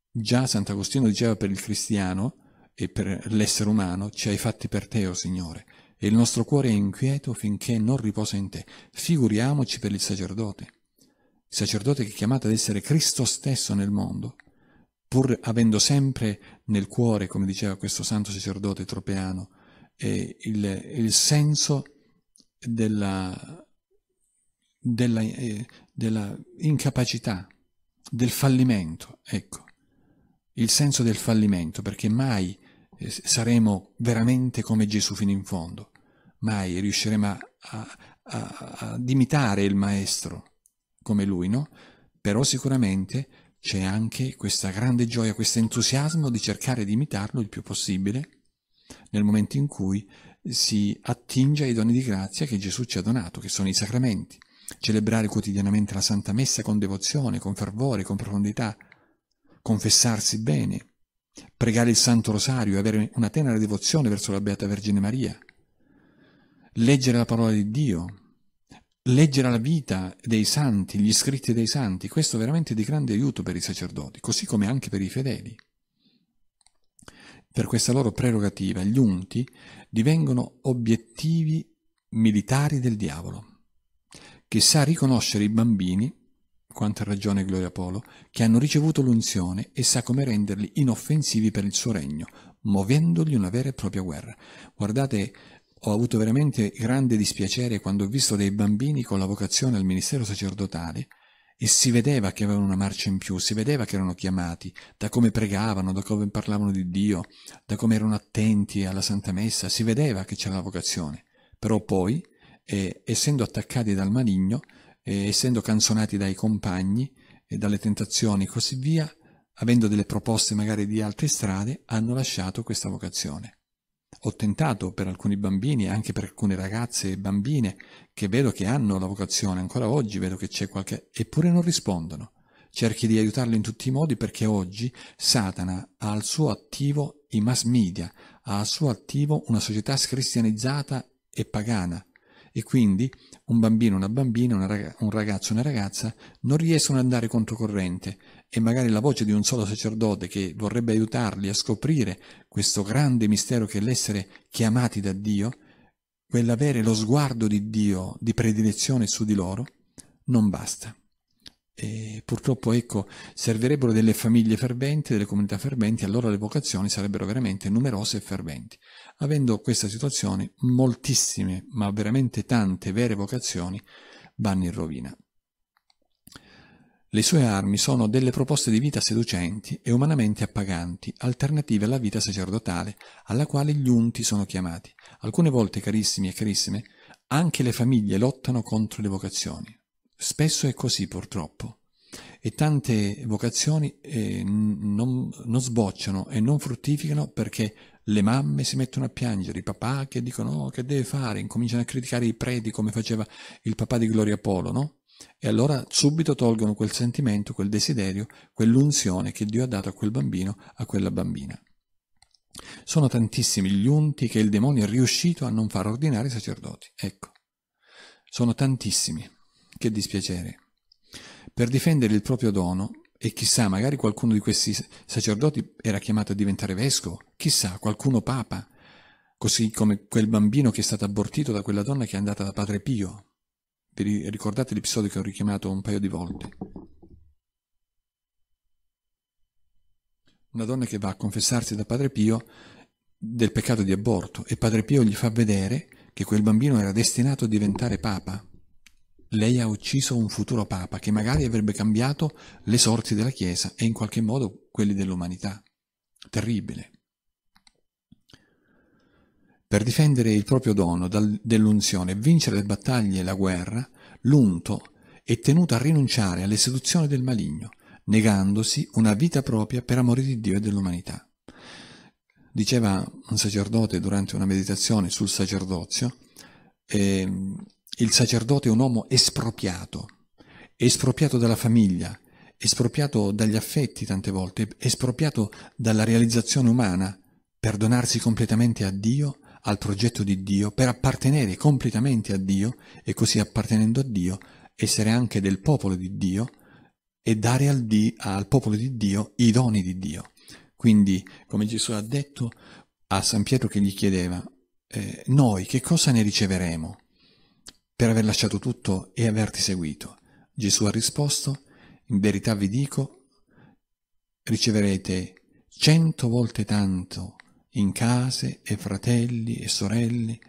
Già Sant'Agostino diceva per il cristiano e per l'essere umano, ci hai fatti per te, o oh Signore, e il nostro cuore è inquieto finché non riposa in te. Figuriamoci per il sacerdote. Il sacerdote che è chiamato ad essere Cristo stesso nel mondo, pur avendo sempre nel cuore, come diceva questo santo sacerdote tropeano, eh, il, il, senso della, della, eh, della incapacità, del fallimento, ecco, il senso del fallimento, perché mai eh, saremo veramente come Gesù fino in fondo, mai riusciremo a, a, a, ad imitare il Maestro come lui, no? Però sicuramente c'è anche questa grande gioia, questo entusiasmo di cercare di imitarlo il più possibile nel momento in cui si attinge ai doni di grazia che Gesù ci ha donato, che sono i sacramenti. Celebrare quotidianamente la Santa Messa con devozione, con fervore, con profondità, confessarsi bene, pregare il Santo Rosario, avere una tenera devozione verso la Beata Vergine Maria, leggere la parola di Dio, leggere la vita dei santi, gli scritti dei santi, questo è veramente di grande aiuto per i sacerdoti, così come anche per i fedeli. Per questa loro prerogativa gli unti divengono obiettivi militari del diavolo, che sa riconoscere i bambini, quanto ha ragione Gloria Polo, che hanno ricevuto l'unzione e sa come renderli inoffensivi per il suo regno, muovendogli una vera e propria guerra. Guardate ho avuto veramente grande dispiacere quando ho visto dei bambini con la vocazione al ministero sacerdotale e si vedeva che avevano una marcia in più, si vedeva che erano chiamati, da come pregavano, da come parlavano di Dio, da come erano attenti alla Santa Messa, si vedeva che c'era la vocazione. Però poi, eh, essendo attaccati dal maligno, eh, essendo canzonati dai compagni e eh, dalle tentazioni e così via, avendo delle proposte magari di altre strade, hanno lasciato questa vocazione ho tentato per alcuni bambini e anche per alcune ragazze e bambine che vedo che hanno la vocazione, ancora oggi vedo che c'è qualche... eppure non rispondono. Cerchi di aiutarli in tutti i modi perché oggi Satana ha al suo attivo i mass media, ha al suo attivo una società scristianizzata e pagana, e quindi un bambino, una bambina, una rag un ragazzo, una ragazza non riescono ad andare controcorrente e magari la voce di un solo sacerdote che vorrebbe aiutarli a scoprire questo grande mistero che è l'essere chiamati da Dio, quell'avere lo sguardo di Dio di predilezione su di loro, non basta. E purtroppo ecco, servirebbero delle famiglie ferventi, delle comunità ferventi, allora le vocazioni sarebbero veramente numerose e ferventi. Avendo questa situazione, moltissime, ma veramente tante vere vocazioni vanno in rovina. Le sue armi sono delle proposte di vita seducenti e umanamente appaganti, alternative alla vita sacerdotale, alla quale gli unti sono chiamati. Alcune volte, carissimi e carissime, anche le famiglie lottano contro le vocazioni. Spesso è così purtroppo e tante vocazioni eh, non, non, sbocciano e non fruttificano perché le mamme si mettono a piangere, i papà che dicono oh, che deve fare, incominciano a criticare i preti come faceva il papà di Gloria Polo, no? E allora subito tolgono quel sentimento, quel desiderio, quell'unzione che Dio ha dato a quel bambino, a quella bambina. Sono tantissimi gli unti che il demonio è riuscito a non far ordinare i sacerdoti. Ecco, sono tantissimi che dispiacere. Per difendere il proprio dono, e chissà, magari qualcuno di questi sacerdoti era chiamato a diventare vescovo, chissà, qualcuno papa, così come quel bambino che è stato abortito da quella donna che è andata da Padre Pio. Vi ricordate l'episodio che ho richiamato un paio di volte? Una donna che va a confessarsi da Padre Pio del peccato di aborto e Padre Pio gli fa vedere che quel bambino era destinato a diventare papa lei ha ucciso un futuro papa che magari avrebbe cambiato le sorti della Chiesa e in qualche modo quelli dell'umanità. Terribile. Per difendere il proprio dono dell'unzione e vincere le battaglie e la guerra, l'unto è tenuto a rinunciare alle seduzioni del maligno, negandosi una vita propria per amore di Dio e dell'umanità. Diceva un sacerdote durante una meditazione sul sacerdozio, eh, il sacerdote è un uomo espropriato, espropriato dalla famiglia, espropriato dagli affetti tante volte, espropriato dalla realizzazione umana, per donarsi completamente a Dio, al progetto di Dio, per appartenere completamente a Dio e così appartenendo a Dio essere anche del popolo di Dio e dare al, di, al popolo di Dio i doni di Dio. Quindi, come Gesù ha detto a San Pietro che gli chiedeva, eh, noi che cosa ne riceveremo? per aver lasciato tutto e averti seguito. Gesù ha risposto, in verità vi dico, riceverete cento volte tanto in case e fratelli e sorelle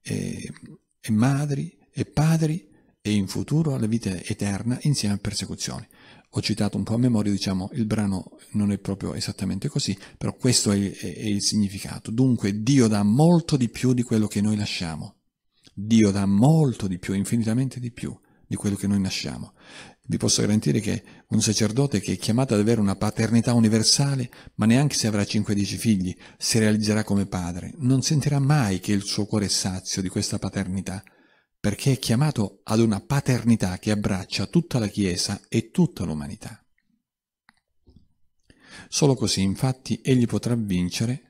e, e madri e padri e in futuro alla vita eterna insieme a persecuzioni. Ho citato un po' a memoria, diciamo, il brano non è proprio esattamente così, però questo è, è, è il significato. Dunque Dio dà molto di più di quello che noi lasciamo. Dio dà molto di più, infinitamente di più di quello che noi nasciamo. Vi posso garantire che un sacerdote che è chiamato ad avere una paternità universale, ma neanche se avrà 5-10 figli, si realizzerà come padre, non sentirà mai che il suo cuore è sazio di questa paternità, perché è chiamato ad una paternità che abbraccia tutta la Chiesa e tutta l'umanità. Solo così, infatti, egli potrà vincere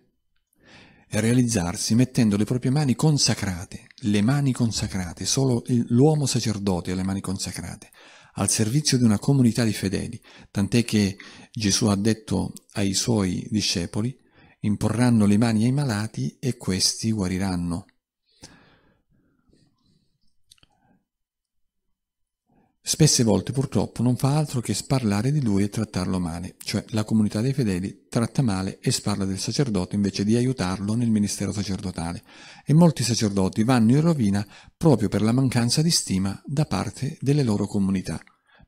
e realizzarsi mettendo le proprie mani consacrate le mani consacrate, solo l'uomo sacerdote ha le mani consacrate, al servizio di una comunità di fedeli, tant'è che Gesù ha detto ai suoi discepoli, imporranno le mani ai malati e questi guariranno. spesse volte purtroppo non fa altro che sparlare di lui e trattarlo male, cioè la comunità dei fedeli tratta male e sparla del sacerdote invece di aiutarlo nel ministero sacerdotale e molti sacerdoti vanno in rovina proprio per la mancanza di stima da parte delle loro comunità.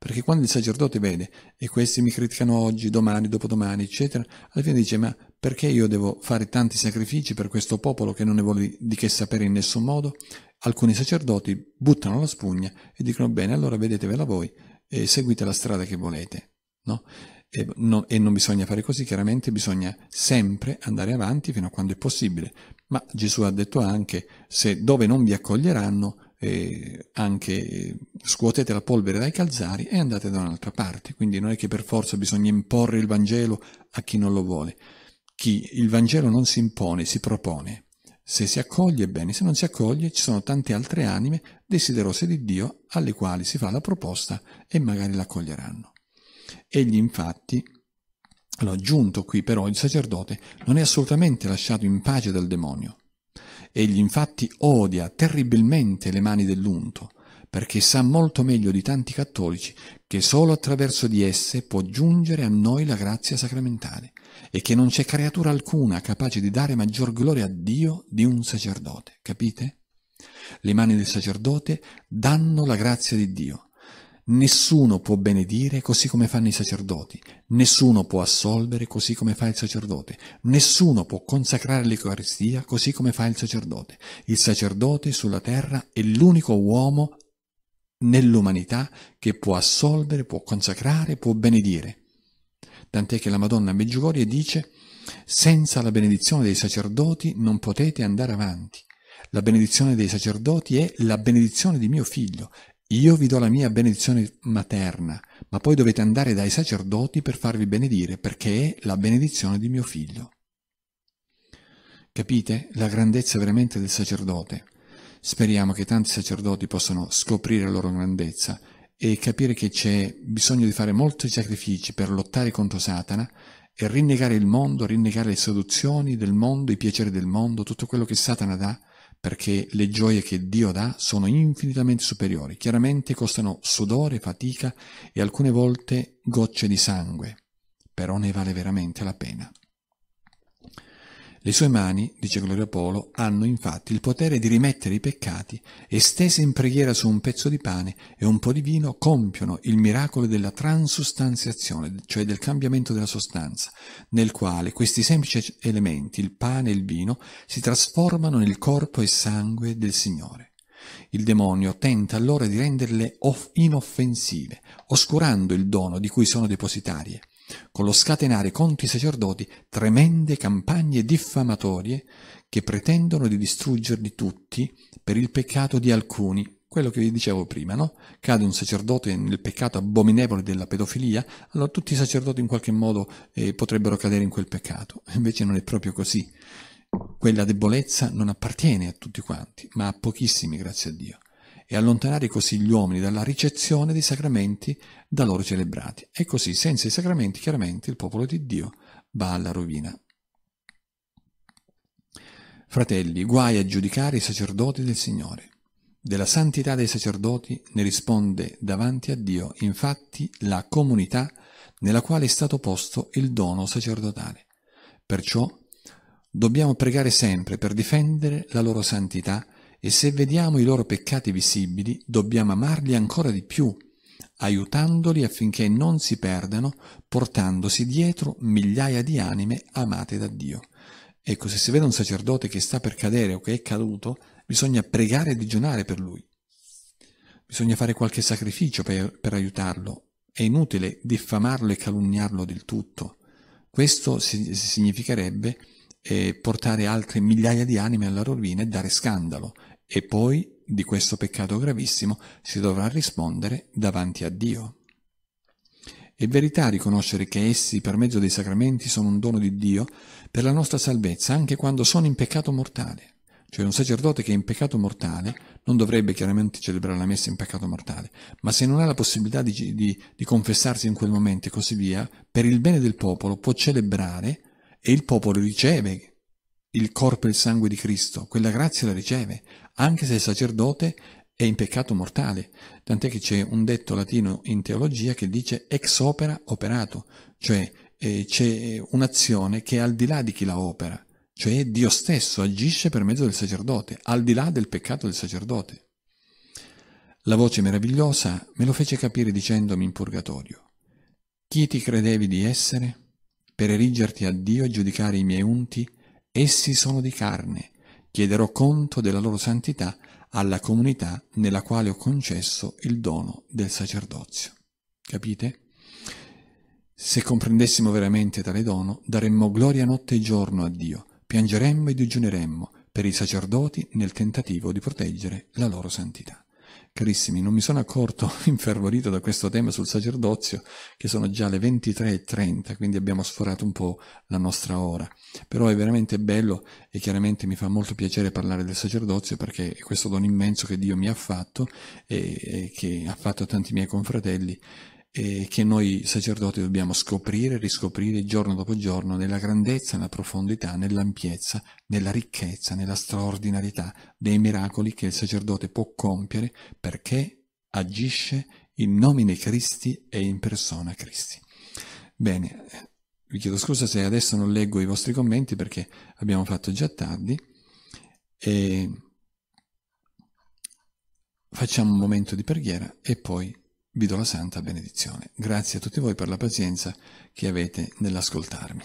Perché quando il sacerdote vede, e questi mi criticano oggi, domani, dopodomani, eccetera, alla fine dice, ma perché io devo fare tanti sacrifici per questo popolo che non ne vuole di che sapere in nessun modo? Alcuni sacerdoti buttano la spugna e dicono, bene, allora vedetevela voi e seguite la strada che volete. No? E, no, e, non bisogna fare così, chiaramente bisogna sempre andare avanti fino a quando è possibile. Ma Gesù ha detto anche, se dove non vi accoglieranno, eh, anche scuotete la polvere dai calzari e andate da un'altra parte. Quindi non è che per forza bisogna imporre il Vangelo a chi non lo vuole. Chi il Vangelo non si impone, si propone. Se si accoglie bene, se non si accoglie ci sono tante altre anime desiderose di Dio alle quali si fa la proposta e magari l'accoglieranno. Egli infatti, l'ho aggiunto qui però il sacerdote non è assolutamente lasciato in pace dal demonio, Egli infatti odia terribilmente le mani dell'unto, perché sa molto meglio di tanti cattolici che solo attraverso di esse può giungere a noi la grazia sacramentale e che non c'è creatura alcuna capace di dare maggior gloria a Dio di un sacerdote, capite? Le mani del sacerdote danno la grazia di Dio, Nessuno può benedire così come fanno i sacerdoti, nessuno può assolvere così come fa il sacerdote, nessuno può consacrare l'Eucaristia così come fa il sacerdote. Il sacerdote sulla terra è l'unico uomo nell'umanità che può assolvere, può consacrare, può benedire. Tant'è che la Madonna Meggiugorie dice «Senza la benedizione dei sacerdoti non potete andare avanti». La benedizione dei sacerdoti è la benedizione di mio figlio, io vi do la mia benedizione materna, ma poi dovete andare dai sacerdoti per farvi benedire, perché è la benedizione di mio figlio. Capite la grandezza veramente del sacerdote? Speriamo che tanti sacerdoti possano scoprire la loro grandezza e capire che c'è bisogno di fare molti sacrifici per lottare contro Satana e rinnegare il mondo, rinnegare le seduzioni del mondo, i piaceri del mondo, tutto quello che Satana dà, perché le gioie che Dio dà sono infinitamente superiori, chiaramente costano sudore, fatica e alcune volte gocce di sangue, però ne vale veramente la pena. Le sue mani, dice Gloria Polo, hanno infatti il potere di rimettere i peccati e stese in preghiera su un pezzo di pane e un po' di vino compiono il miracolo della transustanziazione, cioè del cambiamento della sostanza, nel quale questi semplici elementi, il pane e il vino, si trasformano nel corpo e sangue del Signore. Il demonio tenta allora di renderle inoffensive, oscurando il dono di cui sono depositarie, con lo scatenare contro i sacerdoti tremende campagne diffamatorie che pretendono di distruggerli tutti per il peccato di alcuni. Quello che vi dicevo prima, no? Cade un sacerdote nel peccato abominevole della pedofilia, allora tutti i sacerdoti in qualche modo eh, potrebbero cadere in quel peccato. Invece non è proprio così. Quella debolezza non appartiene a tutti quanti, ma a pochissimi, grazie a Dio e allontanare così gli uomini dalla ricezione dei sacramenti da loro celebrati. E così, senza i sacramenti, chiaramente il popolo di Dio va alla rovina. Fratelli, guai a giudicare i sacerdoti del Signore. Della santità dei sacerdoti ne risponde davanti a Dio, infatti, la comunità nella quale è stato posto il dono sacerdotale. Perciò dobbiamo pregare sempre per difendere la loro santità e se vediamo i loro peccati visibili dobbiamo amarli ancora di più, aiutandoli affinché non si perdano, portandosi dietro migliaia di anime amate da Dio. Ecco, se si vede un sacerdote che sta per cadere o che è caduto, bisogna pregare e digiunare per lui. Bisogna fare qualche sacrificio per, per aiutarlo. È inutile diffamarlo e calunniarlo del tutto. Questo si, significherebbe eh, portare altre migliaia di anime alla rovina e dare scandalo, e poi di questo peccato gravissimo si dovrà rispondere davanti a Dio. È verità riconoscere che essi, per mezzo dei sacramenti, sono un dono di Dio per la nostra salvezza, anche quando sono in peccato mortale. Cioè un sacerdote che è in peccato mortale non dovrebbe chiaramente celebrare la messa in peccato mortale, ma se non ha la possibilità di, di, di confessarsi in quel momento e così via, per il bene del popolo può celebrare e il popolo riceve il corpo e il sangue di Cristo, quella grazia la riceve, anche se il sacerdote è in peccato mortale, tant'è che c'è un detto latino in teologia che dice ex opera operato, cioè eh, c'è un'azione che è al di là di chi la opera, cioè Dio stesso agisce per mezzo del sacerdote, al di là del peccato del sacerdote. La voce meravigliosa me lo fece capire dicendomi in purgatorio, chi ti credevi di essere? Per erigerti a Dio e giudicare i miei unti, essi sono di carne, chiederò conto della loro santità alla comunità nella quale ho concesso il dono del sacerdozio. Capite? Se comprendessimo veramente tale dono, daremmo gloria notte e giorno a Dio, piangeremmo e digiuneremmo per i sacerdoti nel tentativo di proteggere la loro santità. Carissimi, non mi sono accorto, infervorito da questo tema sul sacerdozio, che sono già le 23.30, quindi abbiamo sforato un po' la nostra ora. Però è veramente bello e chiaramente mi fa molto piacere parlare del sacerdozio perché è questo dono immenso che Dio mi ha fatto e, e che ha fatto a tanti miei confratelli eh, che noi sacerdoti dobbiamo scoprire e riscoprire giorno dopo giorno nella grandezza, nella profondità, nell'ampiezza, nella ricchezza, nella straordinarietà dei miracoli che il sacerdote può compiere perché agisce in nomine Cristi e in persona Cristi. Bene, vi chiedo scusa se adesso non leggo i vostri commenti perché abbiamo fatto già tardi e facciamo un momento di preghiera e poi vi do la santa benedizione. Grazie a tutti voi per la pazienza che avete nell'ascoltarmi.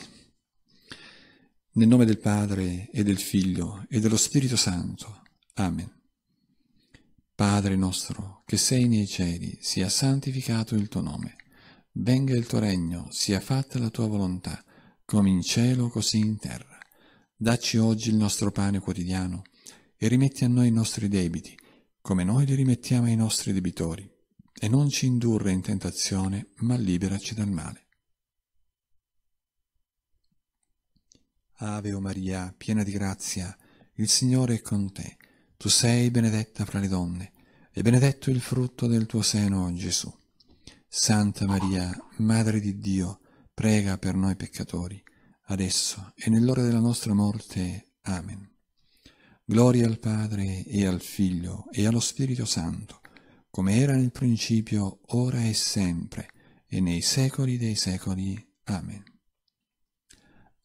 Nel nome del Padre e del Figlio e dello Spirito Santo. Amen. Padre nostro, che sei nei cieli, sia santificato il tuo nome. Venga il tuo regno, sia fatta la tua volontà, come in cielo così in terra. Dacci oggi il nostro pane quotidiano e rimetti a noi i nostri debiti, come noi li rimettiamo ai nostri debitori e non ci indurre in tentazione, ma liberaci dal male. Ave o Maria, piena di grazia, il Signore è con te. Tu sei benedetta fra le donne, e benedetto il frutto del tuo seno, Gesù. Santa Maria, Madre di Dio, prega per noi peccatori, adesso e nell'ora della nostra morte. Amen. Gloria al Padre e al Figlio e allo Spirito Santo, come era nel principio, ora e sempre, e nei secoli dei secoli. Amen.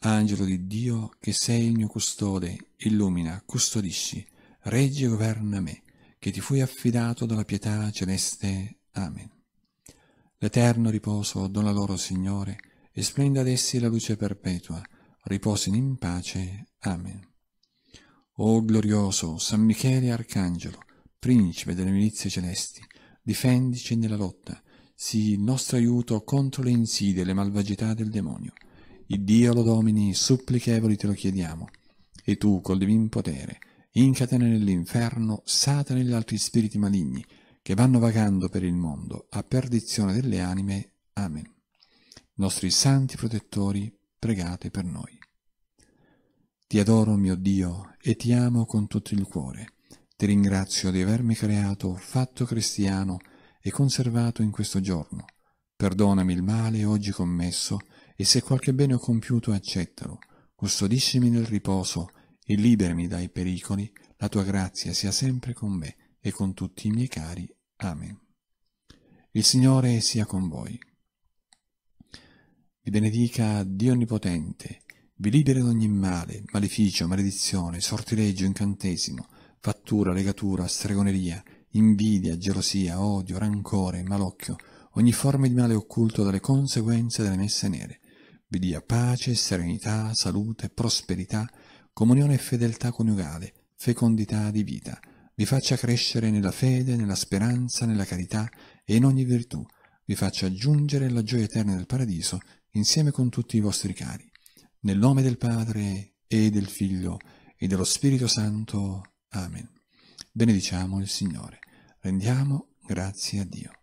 Angelo di Dio, che sei il mio custode, illumina, custodisci, reggi e governa me, che ti fui affidato dalla pietà celeste. Amen. L'eterno riposo dona loro, Signore, e splenda ad essi la luce perpetua. Riposino in pace. Amen. O glorioso San Michele Arcangelo, principe delle milizie celesti, difendici nella lotta, sii il nostro aiuto contro le insidie e le malvagità del demonio. Il Dio lo domini, supplichevoli te lo chiediamo. E tu, col divin potere, incatena nell'inferno Satana e gli altri spiriti maligni, che vanno vagando per il mondo, a perdizione delle anime. Amen. Nostri santi protettori, pregate per noi. Ti adoro, mio Dio, e ti amo con tutto il cuore. Ti ringrazio di avermi creato, fatto cristiano e conservato in questo giorno. Perdonami il male oggi commesso e se qualche bene ho compiuto accettalo. Custodiscimi nel riposo e liberami dai pericoli. La tua grazia sia sempre con me e con tutti i miei cari. Amen. Il Signore sia con voi. Vi benedica Dio Onnipotente, vi libera d'ogni male, maleficio, maledizione, sortileggio, incantesimo, fattura, legatura, stregoneria, invidia, gelosia, odio, rancore, malocchio, ogni forma di male occulto dalle conseguenze delle messe nere. Vi dia pace, serenità, salute, prosperità, comunione e fedeltà coniugale, fecondità di vita. Vi faccia crescere nella fede, nella speranza, nella carità e in ogni virtù. Vi faccia giungere alla gioia eterna del paradiso insieme con tutti i vostri cari. Nel nome del Padre e del Figlio e dello Spirito Santo. Amen. Benediciamo il Signore. Rendiamo grazie a Dio.